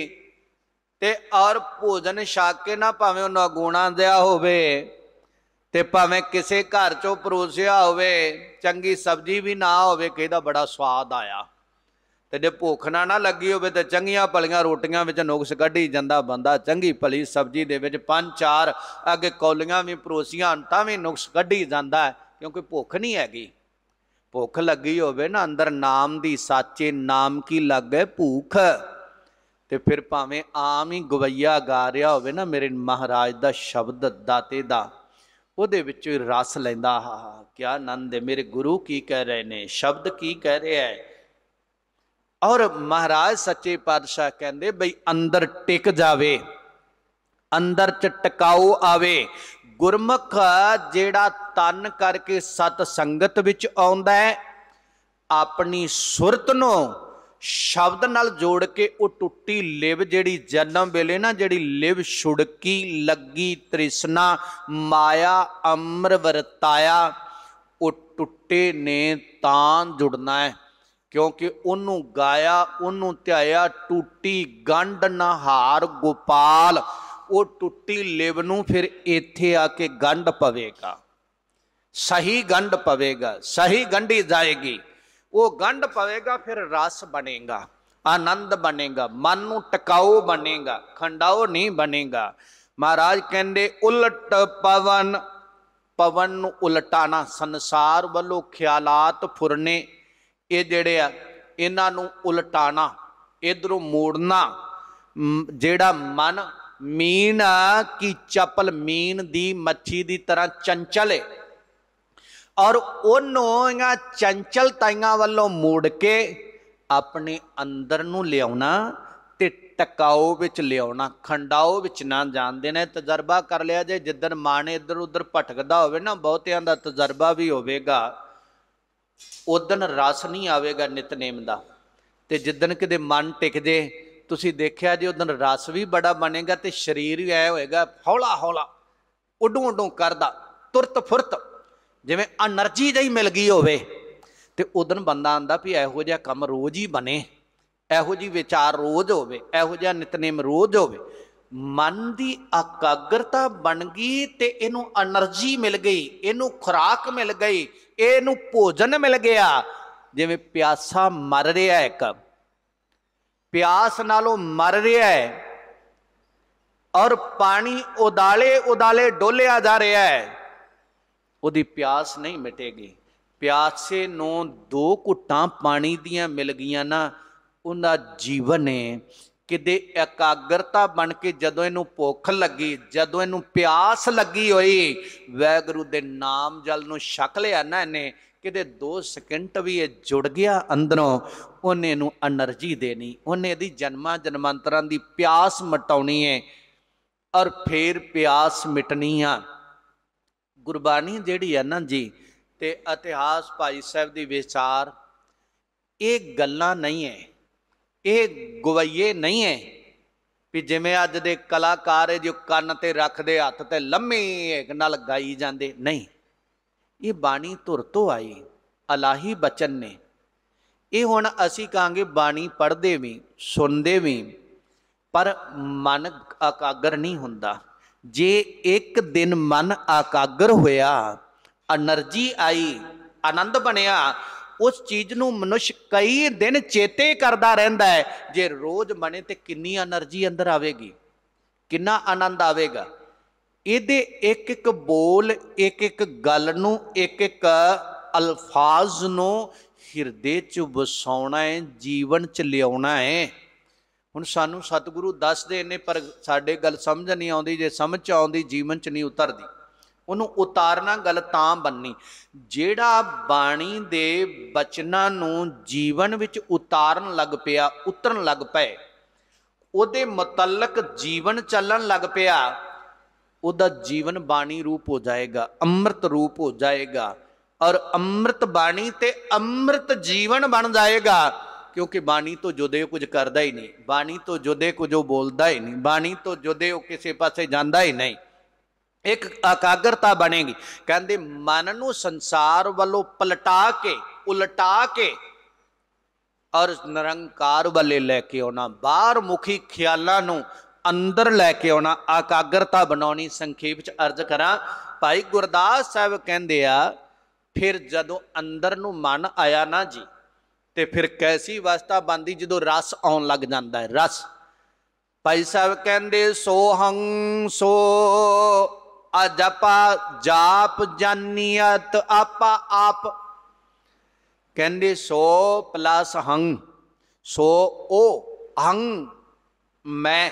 ਤੇ ਔਰ ਭੋਜਨ ਛਾਕ ਕੇ ਨਾ ਭਾਵੇਂ ਉਹ ਨਗੂਣਾ ਦਿਆ ਹੋਵੇ ਤੇ ਭਾਵੇਂ ਕਿਸੇ ਘਰ ਚੋਂ ਪਰੋਸਿਆ ਹੋਵੇ ਚੰਗੀ ਸਬਜ਼ੀ ਵੀ ਨਾ ਹੋਵੇ ਕਿਹਦਾ ਬੜਾ ਸਵਾਦ ਆਇਆ ਤੇ ਜੇ ਭੁੱਖ ਨਾ ਨਾ ਲੱਗੀ ਹੋਵੇ ਤੇ ਚੰਗੀਆਂ ਭਲੀਆਂ ਰੋਟੀਆਂ ਵਿੱਚ ਨੁਕਸ ਕੱਢੀ ਜਾਂਦਾ ਬੰਦਾ ਚੰਗੀ ਭਲੀ ਸਬਜ਼ੀ ਦੇ ਵਿੱਚ ਪੰਜ ਚਾਰ ਅੱਗੇ ਕੌਲੀਆਂ ਵੀ ਪਰੋਸੀਆਂ ਤਾਂ ਵੀ ਨੁਕਸ ਕੱਢੀ ਜਾਂਦਾ ਕਿਉਂਕਿ ਭੁੱਖ ਨਹੀਂ ਹੈਗੀ ਭੁੱਖ ਲੱਗੀ ਹੋਵੇ ਨਾ ਅੰਦਰ ਨਾਮ ਦੀ ਸਾਚੇ ਨਾਮ ਕੀ ਲੱਗੇ ਭੁੱਖ ਤੇ ਫਿਰ ਭਾਵੇਂ ਆਮ ਹੀ ਗਵਈਆ ਗਾ ਰਿਹਾ ਹੋਵੇ ਨਾ ਮੇਰੇ ਮਹਾਰਾਜ ਦਾ ਸ਼ਬਦ ਦਾਤੇ ਦਾ ਉਹਦੇ ਵਿੱਚ ਰਸ ਲੈਂਦਾ ਹਾ ਕੀ ਆਨੰਦ ਹੈ ਮੇਰੇ ਗੁਰੂ ਕੀ ਕਹਿ ਰਹੇ ਨੇ ਸ਼ਬਦ ਕੀ ਕਹਿ ਰਿਹਾ ਹੈ ਔਰ ਮਹਾਰਾਜ ਸੱਚੇ ਪਾਤਸ਼ਾਹ ਕਹਿੰਦੇ ਬਈ ਅੰਦਰ ਟਿਕ ਜਾਵੇ ਅੰਦਰ ਚ ਟਿਕਾਉ ਆਵੇ ਗੁਰਮੁਖ ਜਿਹੜਾ ਤਨ ਕਰਕੇ ਸਤ ਸੰਗਤ ਵਿੱਚ ਆਉਂਦਾ ਹੈ ਆਪਣੀ ਸੁਰਤ ਨੂੰ ਸ਼ਬਦ ਨਾਲ ਜੋੜ ਕੇ ਉਹ ਟੁੱਟੀ ਲਿਵ ਜਿਹੜੀ ਜਨਮ ਵੇਲੇ ਨਾ ਜਿਹੜੀ ਲਿਵ ਛੁੜਕੀ ਲੱਗੀ ਤ੍ਰਿਸ਼ਨਾ ਮਾਇਆ ਅਮਰ ਵਰਤਾਇਆ ਉਹ ਟੁੱਟੇ ਨੇ ਤਾਂ ਜੁੜਨਾ ਹੈ ਕਿਉਂਕਿ ਉਹਨੂੰ ਗਾਇਆ ਉਹਨੂੰ ਧਿਆਇਆ ਟੁੱਟੀ ਗੰਢ ਨਹਾਰ ਗੋਪਾਲ ਉਹ ਟੁੱਟੀ ਲਿਵ ਨੂੰ ਫਿਰ ਇੱਥੇ ਆ ਕੇ ਗੰਢ ਪਵੇਗਾ ਸਹੀ ਗੰਢ ਪਵੇਗਾ ਸਹੀ ਗੰਢੀ ਜਾਏਗੀ ਉਹ ਗੰਢ ਪਵੇਗਾ ਫਿਰ ਰਸ ਬਣੇਗਾ ਆਨੰਦ ਬਣੇਗਾ ਮਨ ਨੂੰ ਟਿਕਾਓ ਬਣੇਗਾ ਖੰਡਾਓ ਨਹੀਂ ਬਣੇਗਾ ਮਹਾਰਾਜ ਕਹਿੰਦੇ ਉਲਟ ਪਵਨ ਪਵਨ ਨੂੰ ਉਲਟਾਣਾ ਸੰਸਾਰ ਵੱਲੋਂ ਖਿਆਲਾਤ ਫੁਰਨੇ ਇਹ ਜਿਹੜੇ ਆ ਇਹਨਾਂ ਨੂੰ ਉਲਟਾਣਾ ਇਧਰੋਂ ਮੋੜਨਾ ਜਿਹੜਾ ਮਨ ਮੀਨ ਕੀ ਚਪਲ ਮੀਨ ਦੀ ਮੱਛੀ ਦੀ ਤਰ੍ਹਾਂ ਚੰਚਲ ਹੈ ਔਰ ਚੰਚਲ ਤਾਈਆਂ ਵੱਲੋਂ ਮੋੜ ਕੇ ਆਪਣੇ ਅੰਦਰ ਨੂੰ ਲਿਆਉਣਾ ਤੇ ਟਕਾਓ ਵਿੱਚ ਲਿਆਉਣਾ ਖੰਡਾਓ ਵਿੱਚ ਨਾ ਜਾਣਦੇ ਨੇ ਤਜਰਬਾ ਕਰ ਲਿਆ ਜੇ ਜਿੱਦਨ ਮਾਣੇ ਇੱਧਰ ਉੱਧਰ ਭਟਕਦਾ ਹੋਵੇ ਨਾ ਬਹੁਤਿਆਂ ਦਾ ਤਜਰਬਾ ਵੀ ਹੋਵੇਗਾ ਉਦਨ ਰਸ ਨਹੀਂ ਆਵੇਗਾ ਨਿਤਨੇਮ ਦਾ ਤੇ ਜਿੱਦਨ ਕਿਤੇ ਮਨ ਟਿਕ ਜੇ ਤੁਸੀਂ ਦੇਖਿਆ ਜੇ ਉਹਦਨ ਰਸ ਵੀ ਬੜਾ ਬਣੇਗਾ ਤੇ ਸਰੀਰ ਵੀ ਐ ਹੋਏਗਾ ਹੌਲਾ ਹੌਲਾ ਉਡੂ ਉਡੂ ਕਰਦਾ ਤੁਰਤ ਫੁਰਤ ਜਿਵੇਂ એનર્ਜੀ ਜਈ ਮਿਲ ਗਈ ਹੋਵੇ ਤੇ ਉਦਨ ਬੰਦਾ ਆਂਦਾ ਵੀ ਇਹੋ ਜਿਹਾ ਕੰਮ ਰੋਜ਼ ਹੀ ਬਣੇ ਇਹੋ ਜੀ ਵਿਚਾਰ ਰੋਜ਼ ਹੋਵੇ ਇਹੋ ਜਿਹਾ ਨਿਤਨੇਮ ਰੋਜ਼ ਹੋਵੇ ਮਨ ਦੀ ਇਕਾਗਰਤਾ ਬਣ ਗਈ ਤੇ ਇਹਨੂੰ એનર્ਜੀ ਮਿਲ ਗਈ ਇਹਨੂੰ ਖੁਰਾਕ ਮਿਲ ਗਈ ਇਹਨੂੰ ਭੋਜਨ ਮਿਲ ਗਿਆ ਜਿਵੇਂ ਪਿਆਸਾ ਮਰ ਰਿਹਾ ਇੱਕ ਪਿਆਸ ਨਾਲ ਉਹ ਮਰ ਰਿਹਾ ਹੈ ਔਰ ਪਾਣੀ ਉਦਾਲੇ ਉਦਾਲੇ ਡੋਲਿਆ ਜਾ ਰਿਹਾ ਹੈ ਉਹਦੀ ਪਿਆਸ ਨਹੀਂ ਮਿਟੇਗੀ ਪਿਆਸੇ ਨੂੰ ਦੋ ਘੁੱਟਾਂ ਪਾਣੀ ਦੀਆਂ ਮਿਲ ਗਈਆਂ ਨਾ ਉਹਦਾ ਜੀਵਨ ਹੈ ਕਿਦੇ ਇਕਾਗਰਤਾ ਬਣ ਕੇ ਜਦੋਂ ਇਹਨੂੰ ਭੁੱਖ ਲੱਗੀ ਜਦੋਂ ਇਹਨੂੰ ਪਿਆਸ ਲੱਗੀ ਹੋਈ ਵੈਗਰੂ ਦੇ ਨਾਮ ਜਲ ਨੂੰ ਛਕ ਲਿਆ ਨਾ ਇਹਨੇ ਕਿਤੇ 2 ਸਕਿੰਟ ਵੀ ਇਹ ਜੁੜ ਗਿਆ ਅੰਦਰੋਂ ਉਹਨੇ ਨੂੰ એનર્ਜੀ ਦੇਣੀ ਉਹਨੇ ਦੀ ਜਨਮਾਂ ਜਨਮਾਂਤਰਾਂ ਦੀ ਪਿਆਸ ਮਟਾਉਣੀ ਹੈ ਔਰ ਫੇਰ ਪਿਆਸ ਮਿਟਣੀ ਆ ਗੁਰਬਾਣੀ ਜਿਹੜੀ ਆ ਨਾ ਜੀ ਤੇ ਇਤਿਹਾਸ ਭਾਈ ਸਾਹਿਬ ਦੀ ਵਿਚਾਰ ਇਹ ਗੱਲਾਂ ਨਹੀਂ ਐ ਇਹ ਗਵਈਏ ਨਹੀਂ ਐ ਵੀ ਜਿਵੇਂ ਅੱਜ ਦੇ ਕਲਾਕਾਰ ਜੋ ਕੰਨ ਤੇ ਰੱਖਦੇ ਹੱਥ ਤੇ ਲੰਮੀ ਇੱਕ ਨਾਲ ਗਾਈ ਜਾਂਦੇ ਨਹੀਂ ਇਹ ਬਾਣੀ ਧੁਰ ਤੋਂ ਆਈ ਅਲਾਹੀ ਬਚਨ ਨੇ ਇਹ ਹੁਣ ਅਸੀਂ ਕਹਾਂਗੇ ਬਾਣੀ ਪੜ੍ਹਦੇ ਵੀ ਸੁਣਦੇ ਵੀ ਪਰ ਮਨ ਆਕਾਗਰ ਨਹੀਂ ਹੁੰਦਾ ਜੇ ਇੱਕ ਦਿਨ ਮਨ ਆਕਾਗਰ ਹੋਇਆ એનર્ਜੀ ਆਈ ਆਨੰਦ ਬਣਿਆ ਉਸ ਚੀਜ਼ ਨੂੰ ਮਨੁੱਖ ਕਈ ਦਿਨ ਚੇਤੇ ਕਰਦਾ ਰਹਿੰਦਾ ਹੈ ਜੇ ਰੋਜ਼ ਬਣੇ ਤੇ ਕਿੰਨੀ એનર્ਜੀ ਅੰਦਰ ਆਵੇਗੀ ਕਿੰਨਾ ਆਨੰਦ ਆਵੇਗਾ ਇਹਦੇ ਇੱਕ ਇੱਕ ਬੋਲ ਇੱਕ ਇੱਕ ਗੱਲ ਨੂੰ ਇੱਕ ਇੱਕ ਅਲਫਾਜ਼ ਨੂੰ ਹਿਰਦੇ 'ਚ ਵਸਾਉਣਾ ਹੈ ਜੀਵਨ 'ਚ ਲਿਆਉਣਾ ਹੈ ਹੁਣ ਸਾਨੂੰ ਸਤਿਗੁਰੂ ਦੱਸਦੇ ਨੇ ਪਰ ਸਾਡੇ ਗੱਲ ਸਮਝ ਨਹੀਂ ਆਉਂਦੀ ਜੇ ਸਮਝ ਆਉਂਦੀ ਜੀਵਨ 'ਚ ਨਹੀਂ ਉਤਰਦੀ ਉਹਨੂੰ ਉਤਾਰਨਾ ਗੱਲ ਤਾਂ ਬੰਨੀ ਜਿਹੜਾ ਬਾਣੀ ਦੇ ਬਚਨਾਂ ਨੂੰ ਜੀਵਨ ਵਿੱਚ ਉਤਾਰਨ ਲੱਗ ਪਿਆ ਉਤਰਨ ਲੱਗ ਪਏ ਉਹਦੇ ਮੁਤਲਕ ਜੀਵਨ ਚੱਲਣ ਲੱਗ ਪਿਆ ਉਹਦਾ ਜੀਵਨ ਬਾਣੀ ਰੂਪ ਹੋ ਜਾਏਗਾ ਅੰਮ੍ਰਿਤ ਰੂਪ ਹੋ ਜਾਏਗਾ ਔਰ ਅੰਮ੍ਰਿਤ ਬਾਣੀ ਤੇ ਅੰਮ੍ਰਿਤ ਜੀਵਨ ਬਣ ਜਾਏਗਾ ਕਿਉਂਕਿ ਬਾਣੀ ਤੋਂ ਜੁਦੇ ਕੁਝ ਕਰਦਾ ਹੀ ਨਹੀਂ ਬਾਣੀ ਤੋਂ ਜੁਦੇ ਕੁਝ ਉਹ ਬੋਲਦਾ ਹੀ ਨਹੀਂ ਬਾਣੀ ਤੋਂ ਜੁਦੇ ਉਹ ਕਿਸੇ ਪਾਸੇ ਜਾਂਦਾ ਹੀ ਨਹੀਂ ਇੱਕ ਇਕਾਗਰਤਾ ਬਣੇਗੀ ਕਹਿੰਦੇ ਮਨ ਨੂੰ ਸੰਸਾਰ ਵੱਲੋਂ ਪਲਟਾ ਕੇ ਉਲਟਾ ਕੇ ਔਰ ਨਿਰੰਕਾਰ ਵੱਲੇ ਲੈ ਕੇ ਆਉਣਾ ਬਾਹਰ ਮੁਖੀ ਖਿਆਲਾਂ ਨੂੰ ਅੰਦਰ ਲੈ ਕੇ ਆਉਣਾ ਆਕਾਗਰਤਾ ਬਣਾਉਣੀ ਸੰਖੇਪ ਚ ਅਰਜ਼ ਕਰਾਂ ਭਾਈ ਗੁਰਦਾਸ ਸਾਹਿਬ ਕਹਿੰਦੇ ਆ ਫਿਰ ਜਦੋਂ ਅੰਦਰ ਨੂੰ ਮਨ ਆਇਆ ਨਾ ਜੀ ਤੇ ਫਿਰ ਕੈਸੀ ਵਸਤਾ ਬੰਦੀ ਜਦੋਂ ਰਸ ਆਉਣ ਲੱਗ ਜਾਂਦਾ ਹੈ ਰਸ ਭਾਈ ਸਾਹਿਬ ਕਹਿੰਦੇ ਸੋ ਹੰ ਸੋ ਅਜਪਾ ਜਾਪ ਜਾਨੀਅਤ ਆਪਾ ਆਪ ਕਹਿੰਦੇ ਸੋ ਪਲਸ ਹੰ ਸੋ ਉਹ ਹੰ ਮੈਂ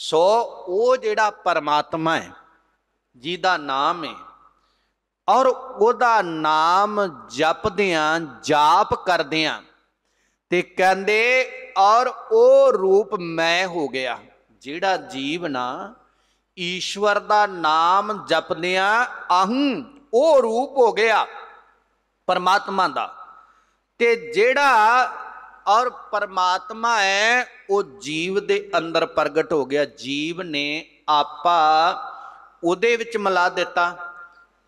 ਸੋ ਉਹ ਜਿਹੜਾ ਪਰਮਾਤਮਾ ਹੈ ਜਿਹਦਾ ਨਾਮ ਹੈ ਔਰ ਉਹਦਾ ਨਾਮ ਜਪਦਿਆਂ ਜਾਪ ਕਰਦਿਆਂ ਤੇ ਕਹਿੰਦੇ ਔਰ ਉਹ ਰੂਪ ਮੈਂ ਹੋ ਗਿਆ ਜਿਹੜਾ ਜੀਵ ਨਾ ਈਸ਼ਵਰ ਦਾ ਨਾਮ ਜਪਦਿਆਂ ਅਹੰ ਉਹ ਰੂਪ ਹੋ ਗਿਆ ਪਰਮਾਤਮਾ ਦਾ ਤੇ ਜਿਹੜਾ ਔਰ ਪਰਮਾਤਮਾ ਹੈ ਉਹ ਜੀਵ ਦੇ ਅੰਦਰ ਪ੍ਰਗਟ ਹੋ ਗਿਆ ਜੀਵ ਨੇ ਆਪਾ ਉਹਦੇ ਵਿੱਚ ਮਿਲਾ ਦਿੱਤਾ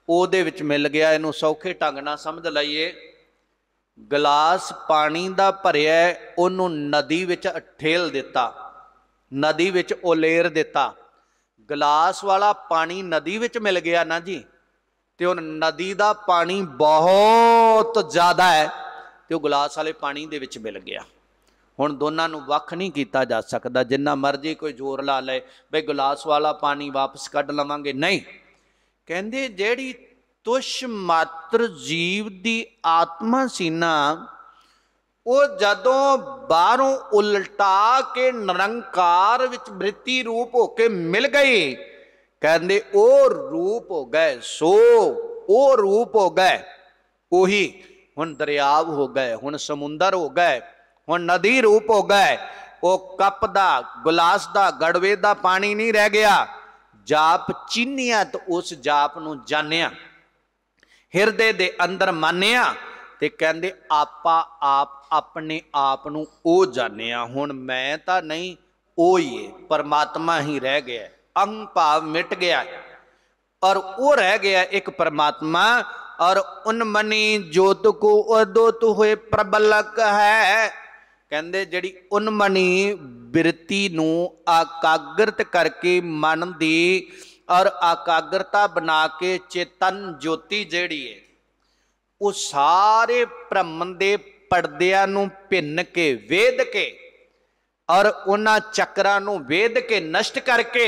ਉਹਦੇ ਵਿੱਚ ਮਿਲ ਗਿਆ ਇਹਨੂੰ ਸੌਖੇ ਢੰਗ ਨਾਲ ਸਮਝ ਲਈਏ ਗਲਾਸ ਪਾਣੀ ਦਾ ਭਰਿਆ ਉਹਨੂੰ ਨਦੀ ਵਿੱਚ ਠੇਲ ਦਿੱਤਾ ਨਦੀ ਵਿੱਚ ਉਲੇਰ ਦਿੱਤਾ ਗਲਾਸ ਵਾਲਾ ਪਾਣੀ ਨਦੀ ਵਿੱਚ ਮਿਲ ਗਿਆ ਨਾ ਜੀ ਤੇ ਉਹ ਨਦੀ ਦਾ ਪਾਣੀ ਬਹੁਤ ਜ਼ਿਆਦਾ ਹੈ ਤੇ ਉਹ ਗਲਾਸ ਵਾਲੇ ਪਾਣੀ ਦੇ ਵਿੱਚ ਮਿਲ ਗਿਆ ਹੁਣ ਦੋਨਾਂ ਨੂੰ ਵੱਖ ਨਹੀਂ ਕੀਤਾ ਜਾ ਸਕਦਾ ਜਿੰਨਾ ਮਰਜ਼ੀ ਕੋਈ ਜ਼ੋਰ ਲਾ ਲਏ ਬਈ ਗਲਾਸ ਵਾਲਾ ਪਾਣੀ ਵਾਪਸ ਕੱਢ ਲਵਾਂਗੇ ਨਹੀਂ ਕਹਿੰਦੇ ਜਿਹੜੀ ਤੁਸ਼ ਮਾਤਰ ਜੀਵ ਦੀ ਆਤਮਾ ਸੀ ਨਾ ਉਹ ਜਦੋਂ ਬਾਹਰੋਂ ਉਲਟਾ ਕੇ ਨਿਰੰਕਾਰ ਵਿੱਚ ਬ੍ਰਿਤੀ ਰੂਪ ਹੋ ਕੇ ਮਿਲ ਗਈ ਕਹਿੰਦੇ ਉਹ ਰੂਪ ਹੋ ਗਏ ਸੋ ਉਹ ਰੂਪ ਹੋ ਗਏ ਉਹੀ ਹੁਣ ਦਰਿਆਵ ਹੋ ਗਏ ਹੁਣ ਸਮੁੰਦਰ ਹੋ ਗਏ ਹੁਣ ਨਦੀ ਰੂਪ ਹੋ ਗਏ ਉਹ ਕੱਪ ਦਾ ਗਲਾਸ ਦਾ ਗੜਵੇ ਦਾ ਪਾਣੀ ਨਹੀਂ ਰਹਿ ਗਿਆ ਜਾਪ ਚਿੰਨਿਆ ਤੇ ਉਸ ਜਾਪ ਨੂੰ ਜਾਣਿਆ ਹਿਰਦੇ ਦੇ ਅੰਦਰ ਮੰਨਿਆ ਤੇ ਕਹਿੰਦੇ ਆਪਾ ਆਪ ਆਪਣੇ ਆਪ ਨੂੰ ਉਹ ਜਾਣਿਆ ਹੁਣ ਮੈਂ ਤਾਂ ਨਹੀਂ ਉਹ ਹੀ ਹੈ ਪਰਮਾਤਮਾ ਹੀ ਰਹਿ ਗਿਆ ਅੰਭਾਵ ਮਿਟ ਗਿਆ ਔਰ ਉਹ ਰਹਿ ਗਿਆ ਇੱਕ ਪਰਮਾਤਮਾ ਔਰ ਉਨਮਨੀ ਜੋਤ ਕੋ ਉਦੋਤ ਹੋਏ ਪ੍ਰਬਲਕ ਹੈ ਕਹਿੰਦੇ ਜਿਹੜੀ ਉਨਮਨੀ ਬਿਰਤੀ ਨੂੰ ਆਕਾਗਰਤ ਕਰਕੇ ਮਨ ਦੀ ਔਰ ਆਕਾਗਰਤਾ ਬਣਾ ਕੇ ਚੇਤਨ ਜੋਤੀ ਜਿਹੜੀ ਹੈ ਉਹ ਸਾਰੇ ਭ੍ਰਮ ਦੇ ਪਰਦਿਆਂ ਨੂੰ ਭਿੰਨ ਕੇ ਵੇਦ ਕੇ ਔਰ ਉਹਨਾਂ ਚੱਕਰਾਂ ਨੂੰ ਵੇਦ ਕੇ ਨਸ਼ਟ ਕਰਕੇ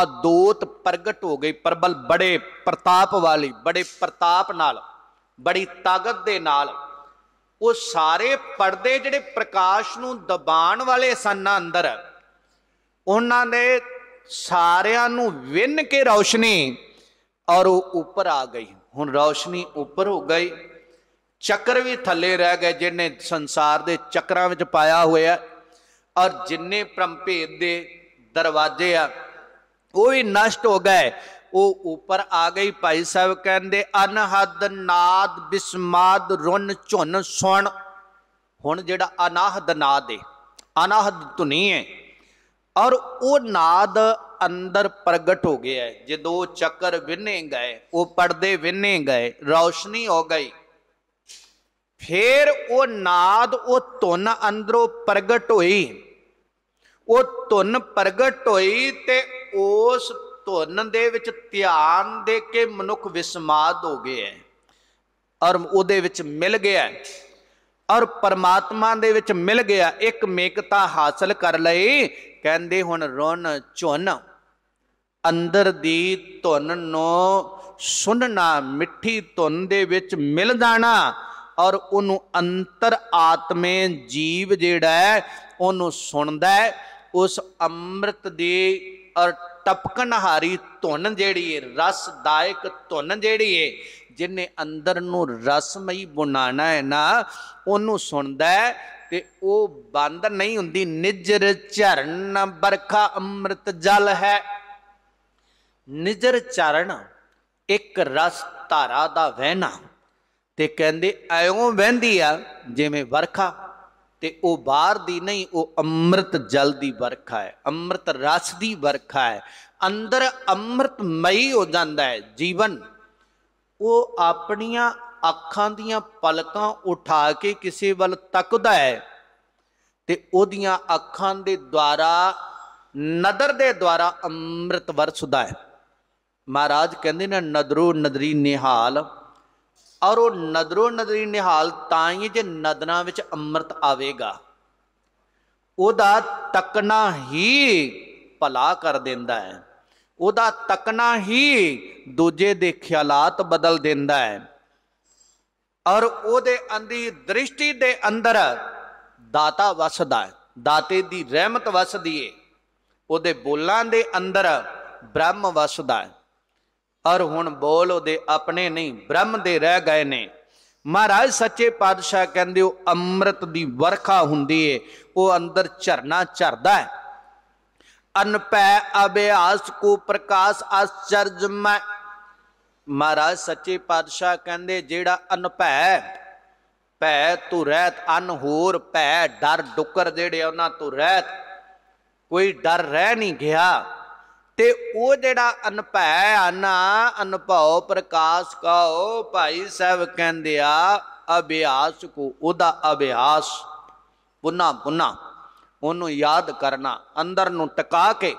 ਆਦੋਤ ਪ੍ਰਗਟ ਹੋ ਗਈ ਪ੍ਰਬਲ ਬੜੇ ਪ੍ਰਤਾਪ ਵਾਲੀ ਬੜੇ ਪ੍ਰਤਾਪ ਨਾਲ ਬੜੀ ਤਾਕਤ ਦੇ ਨਾਲ ਉਹ ਸਾਰੇ ਪਰਦੇ ਜਿਹੜੇ ਪ੍ਰਕਾਸ਼ ਨੂੰ ਦਬਾਣ ਵਾਲੇ ਸਨ ਅੰਦਰ ਉਹਨਾਂ ਨੇ ਸਾਰਿਆਂ ਨੂੰ ਵਿੰਨ ਕੇ ਰੌਸ਼ਨੀ ਔਰ ਉਹ ਉੱਪਰ ਆ ਗਈ ਹੁਣ ਰੌਸ਼ਨੀ ਉੱਪਰ ਹੋ ਗਈ ਚੱਕਰ ਵੀ ਥੱਲੇ ਰਹਿ ਗਏ ਜਿਹਨੇ ਸੰਸਾਰ ਦੇ ਚੱਕਰਾਂ ਵਿੱਚ ਪਾਇਆ ਹੋਇਆ ਔਰ ਜਿੰਨੇ ਭੇਦ ਦੇ ਦਰਵਾਜ਼ੇ ਆ ਉਹ ਵੀ ਨਸ਼ਟ ਹੋ ਗਏ ਉਹ ਉੱਪਰ ਆ ਗਈ ਭਾਈ ਸਾਹਿਬ ਕਹਿੰਦੇ ਅਨਹਦ ਨਾਦ ਬਿਸਮਾਦ ਰੁਨ ਝੁਨ ਸੁਣ ਹੁਣ ਜਿਹੜਾ ਅਨਾਹਦ ਨਾਦ ਹੈ ਅਨਾਹਦ ਧੁਨੀ ਹੈ ਔਰ ਉਹ ਨਾਦ ਅੰਦਰ ਪ੍ਰਗਟ ਹੋ ਗਿਆ ਜਦੋਂ ਚੱਕਰ ਵਿੰਨੇ ਗਏ ਉਹ ਪਰਦੇ ਵਿੰਨੇ ਗਏ ਰੌਸ਼ਨੀ ਹੋ ਗਈ ਫੇਰ ਉਹ ਨਾਦ ਉਹ ਧੁਨ ਅੰਦਰੋਂ ਪ੍ਰਗਟ ਹੋਈ ਉਹ ਧੁਨ ਪ੍ਰਗਟ ਹੋਈ ਤੇ ਉਸ ਧੁਨ ਦੇ ਵਿੱਚ ਧਿਆਨ ਦੇ ਕੇ ਮਨੁੱਖ ਵਿਸਮਾਦ ਹੋ ਗਿਆ ਔਰ ਉਹਦੇ ਵਿੱਚ ਮਿਲ ਗਿਆ ਔਰ ਪਰਮਾਤਮਾ ਦੇ ਵਿੱਚ ਮਿਲ ਗਿਆ ਇੱਕ ਮੇਕਤਾ ਹਾਸਲ ਕਰ ਲਈ ਕਹਿੰਦੇ ਹੁਣ ਰੁਣ ਝੁਨ ਅੰਦਰ ਦੀ ਧੁਨ ਨੂੰ ਸੁਣਨਾ ਮਿੱਠੀ ਧੁਨ ਦੇ ਵਿੱਚ ਮਿਲ ਜਾਣਾ ਔਰ ਉਹਨੂੰ ਅੰਤਰ ਆਤਮੇ ਜੀਵ ਜਿਹੜਾ ਹੈ ਉਹਨੂੰ ਸੁਣਦਾ ਉਸ ਅੰਮ੍ਰਿਤ ਦੀ ਔਰ ਹਾਰੀ ਧੁਨ ਜਿਹੜੀ ਏ ਰਸਦਾਇਕ ਧੁਨ ਜਿਹੜੀ ਏ ਜਿਨੇ ਅੰਦਰ ਨੂੰ ਰਸਮਈ ਬਣਾਣਾ ਹੈ ਨਾ ਉਹਨੂੰ ਸੁਣਦਾ ਤੇ ਉਹ ਬੰਦ ਨਹੀਂ ਹੁੰਦੀ ਨਿਜਰ ਚਰਨ ਬਰਖਾ ਅੰਮ੍ਰਿਤ ਜਲ ਹੈ ਨਿਜਰ ਚਰਨ ਇੱਕ ਰਸ ਧਾਰਾ ਦਾ ਵਹਿਣਾ ਤੇ ਕਹਿੰਦੇ ਐਉਂ ਵਹਿੰਦੀ ਆ ਜਿਵੇਂ ਵਰਖਾ ਤੇ ਉਹ ਬਾਹਰ ਦੀ ਨਹੀਂ ਉਹ ਅੰਮ੍ਰਿਤ ਜਲ ਦੀ ਵਰਖਾ ਹੈ ਅੰਮ੍ਰਿਤ ਰਸ ਦੀ ਵਰਖਾ ਹੈ ਅੰਦਰ ਅੰਮ੍ਰਿਤਮਈ ਹੋ ਜਾਂਦਾ ਹੈ ਜੀਵਨ ਉਹ ਆਪਣੀਆਂ ਅੱਖਾਂ ਦੀਆਂ ਪਲਕਾਂ ਉਠਾ ਕੇ ਕਿਸੇ ਵੱਲ ਤੱਕਦਾ ਹੈ ਤੇ ਉਹਦੀਆਂ ਅੱਖਾਂ ਦੇ ਦੁਆਰਾ ਨਦਰ ਦੇ ਦੁਆਰਾ ਅੰਮ੍ਰਿਤ ਵਰਸਦਾ ਹੈ ਮਹਾਰਾਜ ਕਹਿੰਦੇ ਨੇ ਨਦਰੂ ਨਦਰੀ ਨਿਹਾਲ ਔਰ ਉਹ ਨਦਰੋ ਨਦਰੀ ਨਿਹਾਲ ਤਾਂ ਹੀ ਜੇ ਨਦਨਾ ਵਿੱਚ ਅੰਮ੍ਰਿਤ ਆਵੇਗਾ ਉਹਦਾ ਤੱਕਣਾ ਹੀ ਭਲਾ ਕਰ ਦਿੰਦਾ ਹੈ ਉਹਦਾ ਤੱਕਣਾ ਹੀ ਦੂਜੇ ਦੇ ਖਿਆਲਾਤ ਬਦਲ ਦਿੰਦਾ ਹੈ ਔਰ ਉਹਦੇ ਅੰਦੀ ਦ੍ਰਿਸ਼ਟੀ ਦੇ ਅੰਦਰ ਦਾਤਾ ਵਸਦਾ ਹੈ ਦਾਤੇ ਦੀ ਰਹਿਮਤ ਵਸਦੀ ਏ ਉਹਦੇ ਬੋਲਾਂ ਦੇ ਅੰਦਰ ਬ੍ਰਹਮ ਵਸਦਾ ਹੈ ਔਰ ਹੁਣ ਬੋਲ ਉਹਦੇ ਆਪਣੇ ਨਹੀਂ ਬ੍ਰਹਮ ਦੇ ਰਹਿ ਗਏ ਨੇ ਮਹਾਰਾਜ ਸੱਚੇ ਪਾਤਸ਼ਾਹ ਕਹਿੰਦੇ ਉਹ ਅੰਮ੍ਰਿਤ ਦੀ ਵਰਖਾ ਹੁੰਦੀ ਏ ਉਹ ਅੰਦਰ ਝਰਨਾ ਝਰਦਾ ਹੈ ਅਨਪੈ ਅਭਿਆਸ ਕੋ ਪ੍ਰਕਾਸ਼ ਅਚਰਜ ਮੈਂ ਮਹਾਰਾਜ ਸੱਚੇ ਪਾਤਸ਼ਾਹ ਕਹਿੰਦੇ ਜਿਹੜਾ ਅਨਪੈ ਭੈ ਤੂੰ ਰਹਿਤ ਅਨ ਹੋਰ ਭੈ ਡਰ ਡੁੱਕਰ ਜਿਹੜੇ ਉਹਨਾਂ ਤੋਂ ਰਹਿਤ ਕੋਈ ਡਰ ਰਹਿ ਨਹੀਂ ਗਿਆ ਤੇ ਉਹ ਜਿਹੜਾ ਅਨਭੈ ਆਨਾ ਅਨਭਉ ਪ੍ਰਕਾਸ਼ ਕਉ ਭਾਈ ਸਾਹਿਬ ਕਹਿੰਦੇ ਆ ਅਭਿਆਸ ਕੋ ਉਹਦਾ ਅਭਿਆਸ ਪੁਨਾ ਪੁਨਾ ਉਹਨੂੰ ਯਾਦ ਕਰਨਾ ਅੰਦਰ ਨੂੰ ਟਿਕਾ ਕੇ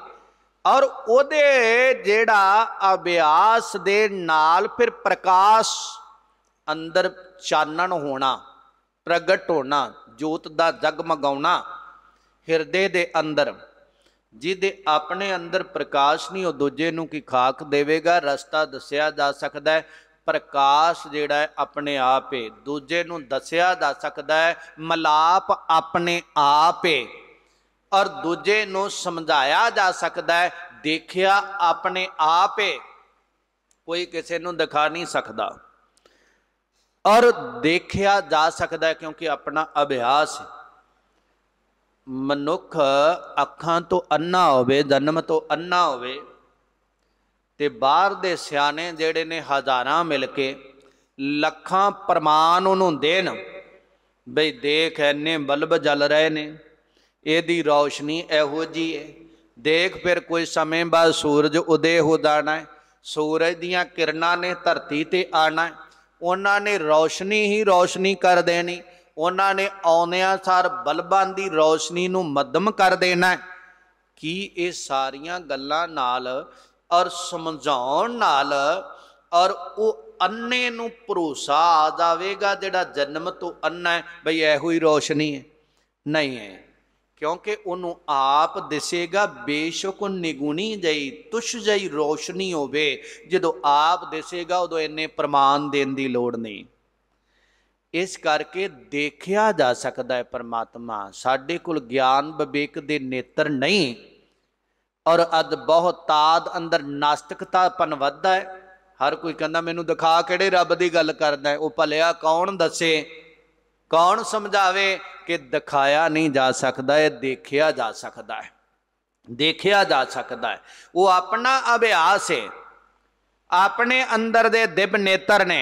ਔਰ ਉਹਦੇ ਜਿਹੜਾ ਅਭਿਆਸ ਦੇ ਨਾਲ ਫਿਰ ਪ੍ਰਕਾਸ਼ ਅੰਦਰ ਚਾਨਣ ਹੋਣਾ ਪ੍ਰਗਟ ਹੋਣਾ ਜੋਤ ਦਾ ਜਗਮਗਾਉਣਾ ਹਿਰਦੇ ਦੇ ਅੰਦਰ ਜਿਹਦੇ ਆਪਣੇ ਅੰਦਰ ਪ੍ਰਕਾਸ਼ ਨਹੀਂ ਉਹ ਦੂਜੇ ਨੂੰ ਕੀ ਖਾਕ ਦੇਵੇਗਾ ਰਸਤਾ ਦੱਸਿਆ ਜਾ ਸਕਦਾ ਹੈ ਪ੍ਰਕਾਸ਼ ਜਿਹੜਾ ਹੈ ਆਪਣੇ ਆਪ ਹੈ ਦੂਜੇ ਨੂੰ ਦੱਸਿਆ ਜਾ ਸਕਦਾ ਹੈ ਮਲਾਪ ਆਪਣੇ ਆਪ ਹੈ ਔਰ ਦੂਜੇ ਨੂੰ ਸਮਝਾਇਆ ਜਾ ਸਕਦਾ ਹੈ ਦੇਖਿਆ ਆਪਣੇ ਆਪ ਹੈ ਕੋਈ ਕਿਸੇ ਨੂੰ ਦਿਖਾ ਨਹੀਂ ਸਕਦਾ ਔਰ ਦੇਖਿਆ ਜਾ ਸਕਦਾ ਹੈ ਕਿਉਂਕਿ ਆਪਣਾ ਅਭਿਆਸ ਹੈ ਮਨੁੱਖ ਅੱਖਾਂ ਤੋਂ ਅੰਨਾ ਹੋਵੇ ਜਨਮ ਤੋਂ ਅੰਨਾ ਹੋਵੇ ਤੇ ਬਾਹਰ ਦੇ ਸਿਆਣੇ ਜਿਹੜੇ ਨੇ ਹਜ਼ਾਰਾਂ ਮਿਲ ਕੇ ਲੱਖਾਂ ਪ੍ਰਮਾਣ ਉਹਨੂੰ ਦੇਣ ਬਈ ਦੇਖ ਐਨੇ ਬਲਬ ਜਲ ਰਹੇ ਨੇ ਇਹਦੀ ਰੌਸ਼ਨੀ ਇਹੋ ਜੀ ਹੈ ਦੇਖ ਫਿਰ ਕੋਈ ਸਮੇਂ ਬਾਅਦ ਸੂਰਜ ਉਦੇ ਹੋ ਜਾਣਾ ਹੈ ਸੂਰਜ ਦੀਆਂ ਕਿਰਨਾਂ ਨੇ ਧਰਤੀ ਤੇ ਆਣਾ ਉਹਨਾਂ ਨੇ ਰੌਸ਼ਨੀ ਹੀ ਰੌਸ਼ਨੀ ਕਰ ਦੇਣੀ ਉਹਨਾਂ ਨੇ ਆਉਂਦਿਆਂ ਸਾਰ ਬਲਬਾਂ ਦੀ ਰੌਸ਼ਨੀ ਨੂੰ ਮੱਧਮ ਕਰ ਦੇਣਾ ਕੀ ਇਹ ਸਾਰੀਆਂ ਗੱਲਾਂ ਨਾਲ ਔਰ ਸਮਝਾਉਣ ਨਾਲ ਔਰ ਉਹ ਅੰਨੇ ਨੂੰ ਭਰੋਸਾ ਆ ਜਾਵੇਗਾ ਜਿਹੜਾ ਜਨਮ ਤੋਂ ਅੰਨਾ ਹੈ ਬਈ ਇਹੋ ਹੀ ਰੋਸ਼ਨੀ ਹੈ ਨਹੀਂ ਹੈ ਕਿਉਂਕਿ ਉਹਨੂੰ ਆਪ ਦਿਸੇਗਾ ਬੇਸ਼ੱਕ ਨਿਗੁਣੀ ਜਈ ਤੁਸ਼ ਜਈ ਰੋਸ਼ਨੀ ਹੋਵੇ ਜਦੋਂ ਆਪ ਦਿਸੇਗਾ ਉਦੋਂ ਇੰਨੇ ਪ੍ਰਮਾਣ ਦੇਣ ਦੀ ਲੋੜ ਨਹੀਂ ਇਸ ਕਰਕੇ ਦੇਖਿਆ ਜਾ ਸਕਦਾ ਹੈ ਪਰਮਾਤਮਾ ਸਾਡੇ ਕੋਲ ਗਿਆਨ ਵਿਵੇਕ ਦੇ ਨੇਤਰ ਨਹੀਂ ਔਰ ਅਦ ਤਾਦ ਅੰਦਰ ਨਾਸਤਿਕਤਾ ਪਨਵੱਦਾ ਹੈ ਹਰ ਕੋਈ ਕਹਿੰਦਾ ਮੈਨੂੰ ਦਿਖਾ ਕਿਹੜੇ ਰੱਬ ਦੀ ਗੱਲ ਕਰਦਾ ਹੈ ਉਹ ਭਲਿਆ ਕੌਣ ਦੱਸੇ ਕੌਣ ਸਮਝਾਵੇ ਕਿ ਦਿਖਾਇਆ ਨਹੀਂ ਜਾ ਸਕਦਾ ਇਹ ਦੇਖਿਆ ਜਾ ਸਕਦਾ ਹੈ ਦੇਖਿਆ ਜਾ ਸਕਦਾ ਹੈ ਉਹ ਆਪਣਾ ਅਭਿਆਸ ਹੈ ਆਪਣੇ ਅੰਦਰ ਦੇ ਦਿਬ ਨੇਤਰ ਨੇ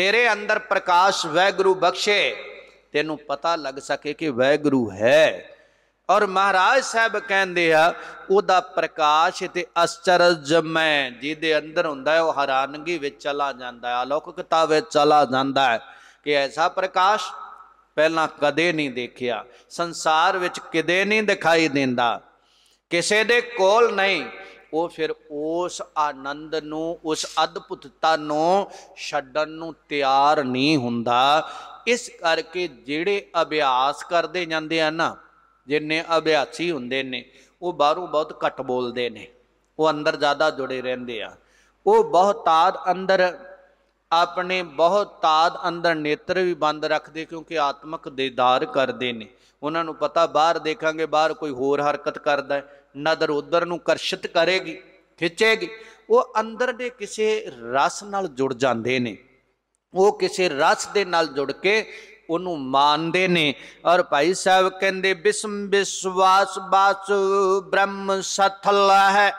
ਤੇਰੇ ਅੰਦਰ ਪ੍ਰਕਾਸ਼ ਵੈਗੁਰੂ ਬਖਸ਼ੇ ਤੈਨੂੰ ਪਤਾ ਲੱਗ ਸਕੇ ਕਿ ਵੈਗੁਰੂ ਹੈ ਔਰ ਮਹਾਰਾਜ ਸਾਹਿਬ ਕਹਿੰਦੇ ਆ ਉਹਦਾ ਪ੍ਰਕਾਸ਼ ਤੇ ਅਚਰਜਮੈ ਜਿਹਦੇ ਅੰਦਰ ਹੁੰਦਾ ਹੈ ਉਹ ਹੈਰਾਨਗੀ ਵਿੱਚ ਚਲਾ ਜਾਂਦਾ ਹੈ ਅਲੌਕਿਕਤਾ ਵਿੱਚ ਚਲਾ ਜਾਂਦਾ ਹੈ ਕਿ ਐਸਾ ਪ੍ਰਕਾਸ਼ ਪਹਿਲਾਂ ਕਦੇ ਨਹੀਂ ਦੇਖਿਆ ਸੰਸਾਰ ਵਿੱਚ ਕਿਤੇ ਨਹੀਂ ਦਿਖਾਈ ਦਿੰਦਾ ਕਿਸੇ ਦੇ ਕੋਲ ਨਹੀਂ ਉਹ ਫਿਰ ਉਸ ਆਨੰਦ ਨੂੰ ਉਸ ਅਦਭੁਤਤਾ ਨੂੰ ਛੱਡਣ ਨੂੰ ਤਿਆਰ ਨਹੀਂ ਹੁੰਦਾ ਇਸ ਕਰਕੇ ਜਿਹੜੇ ਅਭਿਆਸ ਕਰਦੇ ਜਾਂਦੇ ਆ ਨਾ ਜਿੰਨੇ ਅਭਿਆਸੀ ਹੁੰਦੇ ਨੇ ਉਹ ਬਾਹਰੋਂ ਬਹੁਤ ਘੱਟ ਬੋਲਦੇ ਨੇ ਉਹ ਅੰਦਰ ਜ਼ਿਆਦਾ ਜੁੜੇ ਰਹਿੰਦੇ ਆ ਉਹ ਤਾਦ ਅੰਦਰ ਆਪਣੇ ਤਾਦ ਅੰਦਰ ਨੇਤਰ ਵੀ ਬੰਦ ਰੱਖਦੇ ਕਿਉਂਕਿ ਆਤਮਕ ਦੇਦਾਰ ਕਰਦੇ ਨੇ ਉਹਨਾਂ ਨੂੰ ਪਤਾ ਬਾਹਰ ਦੇਖਾਂਗੇ ਬਾਹਰ ਕੋਈ ਹੋਰ ਹਰਕਤ ਕਰਦਾ ਹੈ ਨਦਰ ਉਧਰ ਨੂੰ ਕਰਸ਼ਿਤ ਕਰੇਗੀ ਖਿੱਚੇਗੀ ਉਹ ਅੰਦਰ ਦੇ ਕਿਸੇ ਰਸ ਨਾਲ ਜੁੜ ਜਾਂਦੇ ਨੇ ਉਹ ਕਿਸੇ ਰਸ ਦੇ ਨਾਲ ਜੁੜ ਕੇ ਉਹਨੂੰ ਮੰਨਦੇ ਨੇ ਔਰ ਭਾਈ ਸਾਹਿਬ ਕਹਿੰਦੇ ਬਿਸਮ ਵਿਸ਼ਵਾਸ ਬਾਸ ਬ੍ਰਹਮ ਸਥਲ ਹੈ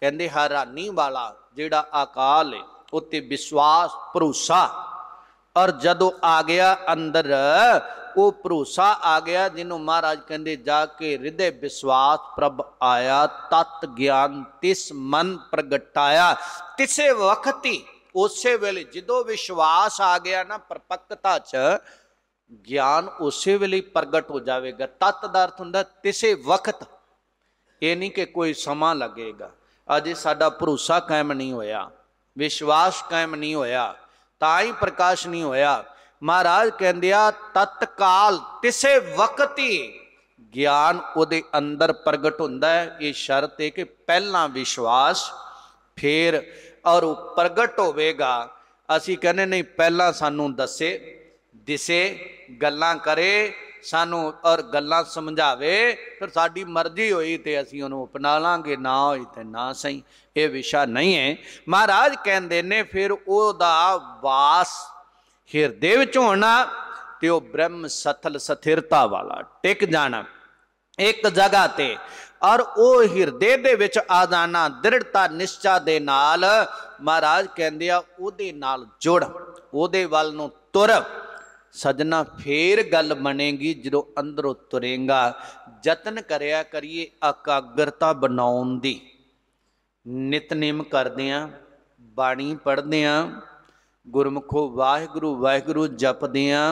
ਕਹਿੰਦੇ ਹੈਰਾਨੀ ਵਾਲਾ ਜਿਹੜਾ ਆਕਾਲ ਹੈ ਉੱਤੇ ਵਿਸ਼ਵਾਸ ਭਰੋਸਾ ਔਰ ਜਦੋਂ ਆ ਗਿਆ ਅੰਦਰ ਉਹ ਭਰੋਸਾ ਆ ਗਿਆ ਜਿਹਨੂੰ ਮਹਾਰਾਜ ਕਹਿੰਦੇ ਜਾ ਕੇ ਹਿਰਦੇ ਵਿਸ਼ਵਾਸ ਪ੍ਰਭ ਆਇਆ ਤਤ ਗਿਆਨ ਤਿਸ ਮਨ ਪ੍ਰਗਟਾਇਆ ਤਿਸੇ ਵਕਤੀ ਹੀ ਉਸੇ ਵੇਲੇ ਜਦੋਂ ਵਿਸ਼ਵਾਸ ਆ ਗਿਆ ਨਾ ਪਰਪੱਕਤਾ 'ਚ ਗਿਆਨ ਉਸੇ ਵੇਲੇ ਪ੍ਰਗਟ ਹੋ ਜਾਵੇਗਾ ਤਤ ਦਾ ਅਰਥ ਹੁੰਦਾ ਤਿਸੇ ਵਕਤ ਇਹ ਨਹੀਂ ਕਿ ਕੋਈ ਸਮਾਂ ਲੱਗੇਗਾ ਅਜੇ ਸਾਡਾ ਭਰੋਸਾ ਕਾਇਮ ਨਹੀਂ ਹੋਇਆ ਵਿਸ਼ਵਾਸ ਕਾਇਮ ਨਹੀਂ ਹੋਇਆ ਤਾਂ ਹੀ ਪ੍ਰਕਾਸ਼ ਨਹੀਂ ਹੋਇਆ ਮਹਾਰਾਜ ਕਹਿੰਦੇ ਆ ਤਤਕਾਲ ਤਿਸੇ ਵਕਤ ਹੀ ਗਿਆਨ ਉਹਦੇ ਅੰਦਰ ਪ੍ਰਗਟ ਹੁੰਦਾ ਹੈ ਇਹ ਸ਼ਰਤ ਹੈ ਕਿ ਪਹਿਲਾਂ ਵਿਸ਼ਵਾਸ ਫਿਰ ਔਰ ਉਹ ਪ੍ਰਗਟ ਹੋਵੇਗਾ ਅਸੀਂ ਕਹਿੰਦੇ ਨਹੀਂ ਪਹਿਲਾਂ ਸਾਨੂੰ ਦੱਸੇ ਦਿਸੇ ਗੱਲਾਂ ਕਰੇ ਸਾਨੂੰ ਔਰ ਗੱਲਾਂ ਸਮਝਾਵੇ ਫਿਰ ਸਾਡੀ ਮਰਜ਼ੀ ਹੋਈ ਤੇ ਅਸੀਂ ਉਹਨੂੰ ਅਪਣਾ ਲਾਂਗੇ ਨਾ ਹੋਈ ਤੇ ਨਾ ਸਹੀ ਇਹ ਵਿਸ਼ਾ ਨਹੀਂ ਹੈ ਮਹਾਰਾਜ ਕਹਿੰਦੇ ਨੇ ਫਿਰ ਉਹਦਾ ਵਾਸ ਹਿਰਦੇ ਵਿੱਚ ਹੋਣਾ ਤੇ ਉਹ ਬ੍ਰਹਮ ਸਥਲ ਸਥਿਰਤਾ ਵਾਲਾ ਟਿਕ ਜਾਣਾ ਇੱਕ ਜਗ੍ਹਾ ਤੇ ਔਰ ਉਹ ਹਿਰਦੇ ਦੇ ਵਿੱਚ ਆ ਜਾਣਾ ਦ੍ਰਿੜਤਾ ਨਿਸ਼ਚਾ ਦੇ ਨਾਲ ਮਹਾਰਾਜ ਕਹਿੰਦੇ ਆ ਉਹਦੇ ਨਾਲ ਜੁੜ ਉਹਦੇ ਵੱਲ ਨੂੰ ਤੁਰ ਸਜਣਾ ਫੇਰ ਗੱਲ ਬਣੇਗੀ ਜਦੋਂ ਅੰਦਰੋਂ ਤੁਰੇਗਾ ਯਤਨ ਕਰਿਆ ਕਰੀਏ ਇਕਾਗਰਤਾ ਬਣਾਉਣ ਦੀ ਨਿਤਨੇਮ ਕਰਦੇ ਆ ਬਾਣੀ ਪੜ੍ਹਦੇ ਆ ਗੁਰਮੁਖੋ ਵਾਹਿਗੁਰੂ ਵਾਹਿਗੁਰੂ ਜਪਦਿਆਂ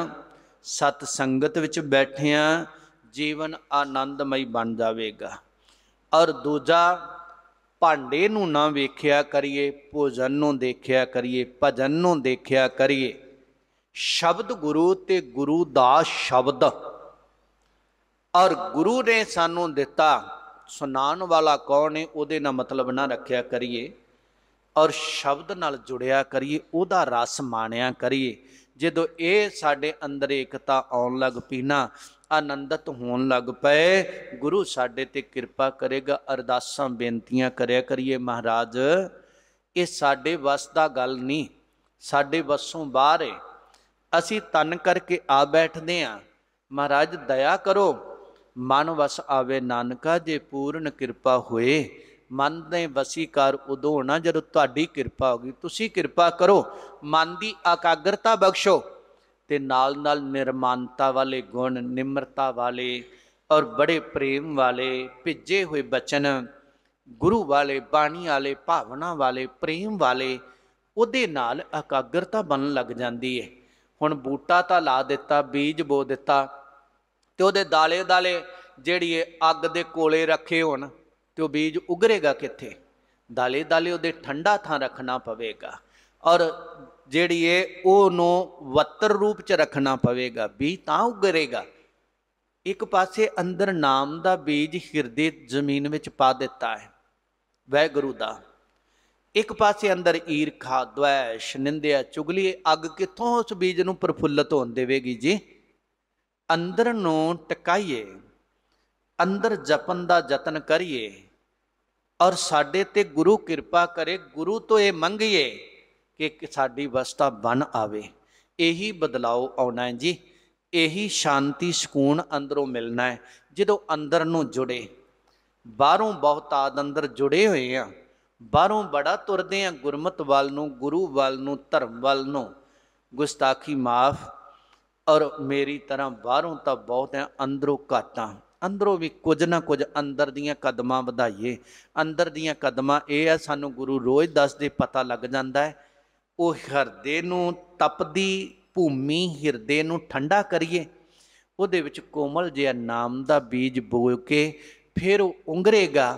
ਸਤ ਸੰਗਤ ਵਿੱਚ ਬੈਠਿਆਂ ਜੀਵਨ ਆਨੰਦਮਈ ਬਣ ਜਾਵੇਗਾ ਔਰ ਦੂਜਾ ਭਾਂਡੇ ਨੂੰ ਨਾ ਵੇਖਿਆ ਕਰੀਏ ਭੋਜਨ ਨੂੰ ਦੇਖਿਆ ਕਰੀਏ ਭਜਨ ਨੂੰ ਦੇਖਿਆ ਕਰੀਏ ਸ਼ਬਦ ਗੁਰੂ ਤੇ ਗੁਰੂ ਦਾ ਸ਼ਬਦ ਔਰ ਗੁਰੂ ਨੇ ਸਾਨੂੰ ਦਿੱਤਾ ਸੁਣਾਉਣ ਵਾਲਾ ਕੌਣ ਹੈ ਉਹਦੇ ਨਾਲ ਮਤਲਬ ਨਾ ਰੱਖਿਆ ਕਰੀਏ ਔਰ ਸ਼ਬਦ ਨਾਲ ਜੁੜਿਆ ਕਰੀਏ ਉਹਦਾ ਰਸ ਮਾਣਿਆ ਕਰੀਏ ਜਦੋਂ ਇਹ ਸਾਡੇ ਅੰਦਰ ਏਕਤਾ ਆਉਣ ਲੱਗ ਪੀਣਾ ਆਨੰਦਤ ਹੋਣ ਲੱਗ ਪਏ ਗੁਰੂ ਸਾਡੇ ਤੇ ਕਿਰਪਾ ਕਰੇਗਾ ਅਰਦਾਸਾਂ ਬੇਨਤੀਆਂ ਕਰਿਆ ਕਰੀਏ ਮਹਾਰਾਜ ਇਹ ਸਾਡੇ ਵਸ ਦਾ ਗੱਲ ਨਹੀਂ ਸਾਡੇ ਵਸੋਂ ਬਾਹਰ ਹੈ ਅਸੀਂ ਤਨ ਕਰਕੇ ਆ ਬੈਠਦੇ ਆ ਮਹਾਰਾਜ ਦਇਆ ਕਰੋ ਮਨ ਵਸ ਆਵੇ ਨਾਨਕਾ ਜੇ ਪੂਰਨ ਕਿਰਪਾ ਹੋਏ ਮਨ ਦੇ ਵਸੀਕਾਰ ਉਦੋਂ ਨਾ ਜਦੋਂ ਤੁਹਾਡੀ ਕਿਰਪਾ ਹੋਗੀ ਤੁਸੀਂ ਕਿਰਪਾ ਕਰੋ ਮਨ ਦੀ ਇਕਾਗਰਤਾ ਬਖਸ਼ੋ ਤੇ ਨਾਲ ਨਾਲ ਨਿਰਮਾਨਤਾ ਵਾਲੇ ਗੁਣ ਨਿਮਰਤਾ ਵਾਲੇ ਔਰ ਬੜੇ ਪ੍ਰੇਮ ਵਾਲੇ ਭਿੱਜੇ ਹੋਏ ਬਚਨ ਗੁਰੂ ਵਾਲੇ ਬਾਣੀ ਵਾਲੇ ਭਾਵਨਾ ਵਾਲੇ ਪ੍ਰੇਮ ਵਾਲੇ ਉਹਦੇ ਨਾਲ ਇਕਾਗਰਤਾ ਬਣਨ ਲੱਗ ਜਾਂਦੀ ਹੈ ਹੁਣ ਬੂਟਾ ਤਾਂ ਲਾ ਦਿੱਤਾ ਬੀਜ ਬੋ ਦਿੱਤਾ ਤੇ ਉਹਦੇ ਦਾਲੇ ਦਾਲੇ ਜਿਹੜੀ ਅੱਗ ਦੇ ਕੋਲੇ ਰੱਖੇ ਹੋਣ ਤੇ ਉਹ ਬੀਜ ਉਗਰੇਗਾ ਕਿੱਥੇ ਦਾਲੇ ਦਾਲੇ ਉਹਦੇ ਠੰਡਾ ਥਾਂ ਰੱਖਣਾ ਪਵੇਗਾ ਔਰ ਜਿਹੜੀ ਇਹ ਉਹ ਨੂੰ ਵੱਤਰ ਰੂਪ ਚ ਰੱਖਣਾ ਪਵੇਗਾ ਵੀ ਤਾਂ ਉਗਰੇਗਾ ਇੱਕ ਪਾਸੇ ਅੰਦਰ ਨਾਮ ਦਾ ਬੀਜ ਹਿਰਦੇ ਜ਼ਮੀਨ ਵਿੱਚ ਪਾ ਦਿੱਤਾ ਹੈ ਵੈਗੁਰੂ ਦਾ ਇੱਕ ਪਾਸੇ ਅੰਦਰ ਈਰਖਾ ਦ્વੈਸ਼ ਨਿੰਦਿਆ ਚੁਗਲੀ ਅੱਗ ਕਿੱਥੋਂ ਉਸ ਬੀਜ ਨੂੰ ਪ੍ਰਫੁੱਲਤ ਹੋਣ ਦੇਵੇਗੀ ਜੀ ਅੰਦਰ ਨੂੰ ਟਿਕਾਈਏ ਅੰਦਰ ਜਪਨ ਦਾ ਯਤਨ ਕਰੀਏ ਔਰ ਸਾਡੇ ਤੇ ਗੁਰੂ ਕਿਰਪਾ ਕਰੇ ਗੁਰੂ ਤੋਂ ਇਹ ਮੰਗੀਏ ਕਿ ਸਾਡੀ ਵਸਤਾ ਬਣ ਆਵੇ ਇਹੀ ਬਦਲਾਅ ਆਉਣਾ ਹੈ ਜੀ ਇਹੀ ਸ਼ਾਂਤੀ ਸਕੂਨ ਅੰਦਰੋਂ ਮਿਲਣਾ ਹੈ ਜਦੋਂ ਅੰਦਰ ਨੂੰ ਜੁੜੇ ਬਾਹਰੋਂ ਬਹੁਤ ਆਦ ਅੰਦਰ ਜੁੜੇ ਹੋਏ ਆ ਬਾਹਰੋਂ ਬੜਾ ਤੁਰਦੇ ਆ ਗੁਰਮਤ ਵੱਲ ਨੂੰ ਗੁਰੂ ਵੱਲ ਨੂੰ ਧਰਮ ਵੱਲ ਨੂੰ ਗੁਸਤਾਖੀ ਮਾਫ ਔਰ ਮੇਰੀ ਤਰ੍ਹਾਂ ਬਾਹਰੋਂ ਤਾਂ ਬਹੁਤ ਹੈ ਅੰਦਰੋਂ ਘਾਟਾਂ ਅੰਦਰੋਂ ਵੀ ਕੁਝ ਨਾ ਕੁਝ ਅੰਦਰ ਦੀਆਂ ਕਦਮਾਂ ਵਧਾਈਏ ਅੰਦਰ ਦੀਆਂ ਕਦਮਾਂ ਇਹ ਆ ਸਾਨੂੰ ਗੁਰੂ ਰੋਜ਼ ਦੱਸਦੇ ਪਤਾ ਲੱਗ ਜਾਂਦਾ ਹੈ ਉਹ ਹਿਰਦੇ ਨੂੰ ਤਪਦੀ ਭੂਮੀ ਹਿਰਦੇ ਨੂੰ ਠੰਡਾ ਕਰੀਏ ਉਹਦੇ ਵਿੱਚ ਕੋਮਲ ਜਿਹਾ ਨਾਮ ਦਾ ਬੀਜ ਬੋ ਕੇ ਫਿਰ ਉਹ ਉਂਗਰੇਗਾ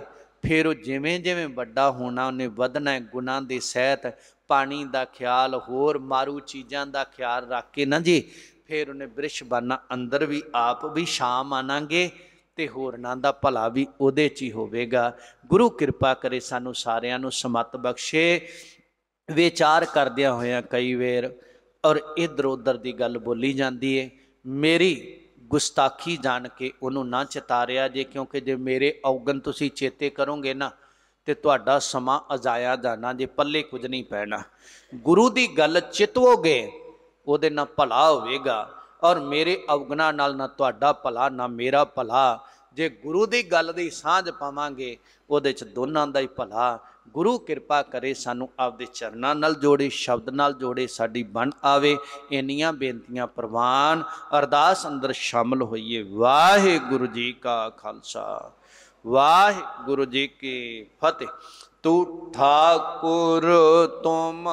ਫਿਰ ਉਹ ਜਿਵੇਂ ਜਿਵੇਂ ਵੱਡਾ ਹੋਣਾ ਉਹਨੇ ਵਧਣਾ ਗੁਨਾ ਦੇ ਸਹਿਤ ਪਾਣੀ ਦਾ ਖਿਆਲ ਹੋਰ ਮਾਰੂ ਚੀਜ਼ਾਂ ਦਾ ਖਿਆਲ ਰੱਖ ਕੇ ਨਾ ਜੀ ਫਿਰ ਉਹਨੇ ਬ੍ਰਿਸ਼ ਬਣਾ ਅੰਦਰ ਵੀ ਆਪ ਵੀ ਸ਼ਾਮ ਆਣਾਂਗੇ ਤੇ ਹੋਰਨਾਂ ਦਾ ਭਲਾ ਵੀ ਉਹਦੇ 'ਚ ਹੀ ਹੋਵੇਗਾ ਗੁਰੂ ਕਿਰਪਾ ਕਰੇ ਸਾਨੂੰ ਸਾਰਿਆਂ ਨੂੰ ਸਮਤ ਬਖਸ਼ੇ ਵਿਚਾਰ ਕਰਦਿਆਂ ਹੋਇਆਂ ਕਈ ਵੇਰ ਔਰ ਇਧਰ ਉਧਰ ਦੀ ਗੱਲ ਬੋਲੀ ਜਾਂਦੀ ਏ ਮੇਰੀ ਗੁਸਤਾਖੀ ਜਾਣ ਕੇ ਉਹਨੂੰ ਨਾ ਚਿਤਾਰਿਆ ਜੇ ਕਿਉਂਕਿ ਜੇ ਮੇਰੇ ਔਗਨ ਤੁਸੀਂ ਚੇਤੇ ਕਰੋਗੇ ਨਾ ਤੇ ਤੁਹਾਡਾ ਸਮਾਂ ਅਜ਼ਾਇਆ ਜਾਣਾ ਜੇ ਪੱਲੇ ਕੁਝ ਨਹੀਂ ਪੈਣਾ ਗੁਰੂ ਦੀ ਗੱਲ ਚਿਤਵੋਗੇ ਉਹਦੇ ਨਾਲ ਭਲਾ ਹੋਵੇਗਾ ਔਰ ਮੇਰੇ ਅਵਗਣਾ ਨਾਲ ਨਾ ਤੁਹਾਡਾ ਭਲਾ ਨਾ ਮੇਰਾ ਭਲਾ ਜੇ ਗੁਰੂ ਦੀ ਗੱਲ ਦੀ ਸਾਂਝ ਪਾਵਾਂਗੇ ਉਹਦੇ ਚ ਦੋਨਾਂ ਦਾ ਹੀ ਭਲਾ ਗੁਰੂ ਕਿਰਪਾ ਕਰੇ ਸਾਨੂੰ ਆਪਦੇ ਚਰਨਾਂ ਨਾਲ ਜੋੜੇ ਸ਼ਬਦ ਨਾਲ ਜੋੜੇ ਸਾਡੀ ਬਣ ਆਵੇ ਇੰਨੀਆਂ ਬੇਨਤੀਆਂ ਪ੍ਰਵਾਨ ਅਰਦਾਸ ਅੰਦਰ ਸ਼ਾਮਲ ਹੋਈਏ ਵਾਹਿਗੁਰੂ ਜੀ ਕਾ ਖਾਲਸਾ ਵਾਹਿਗੁਰੂ ਜੀ ਕੀ ਫਤਿਹ ਤੂ ਠਾਕੁਰ ਤੁਮ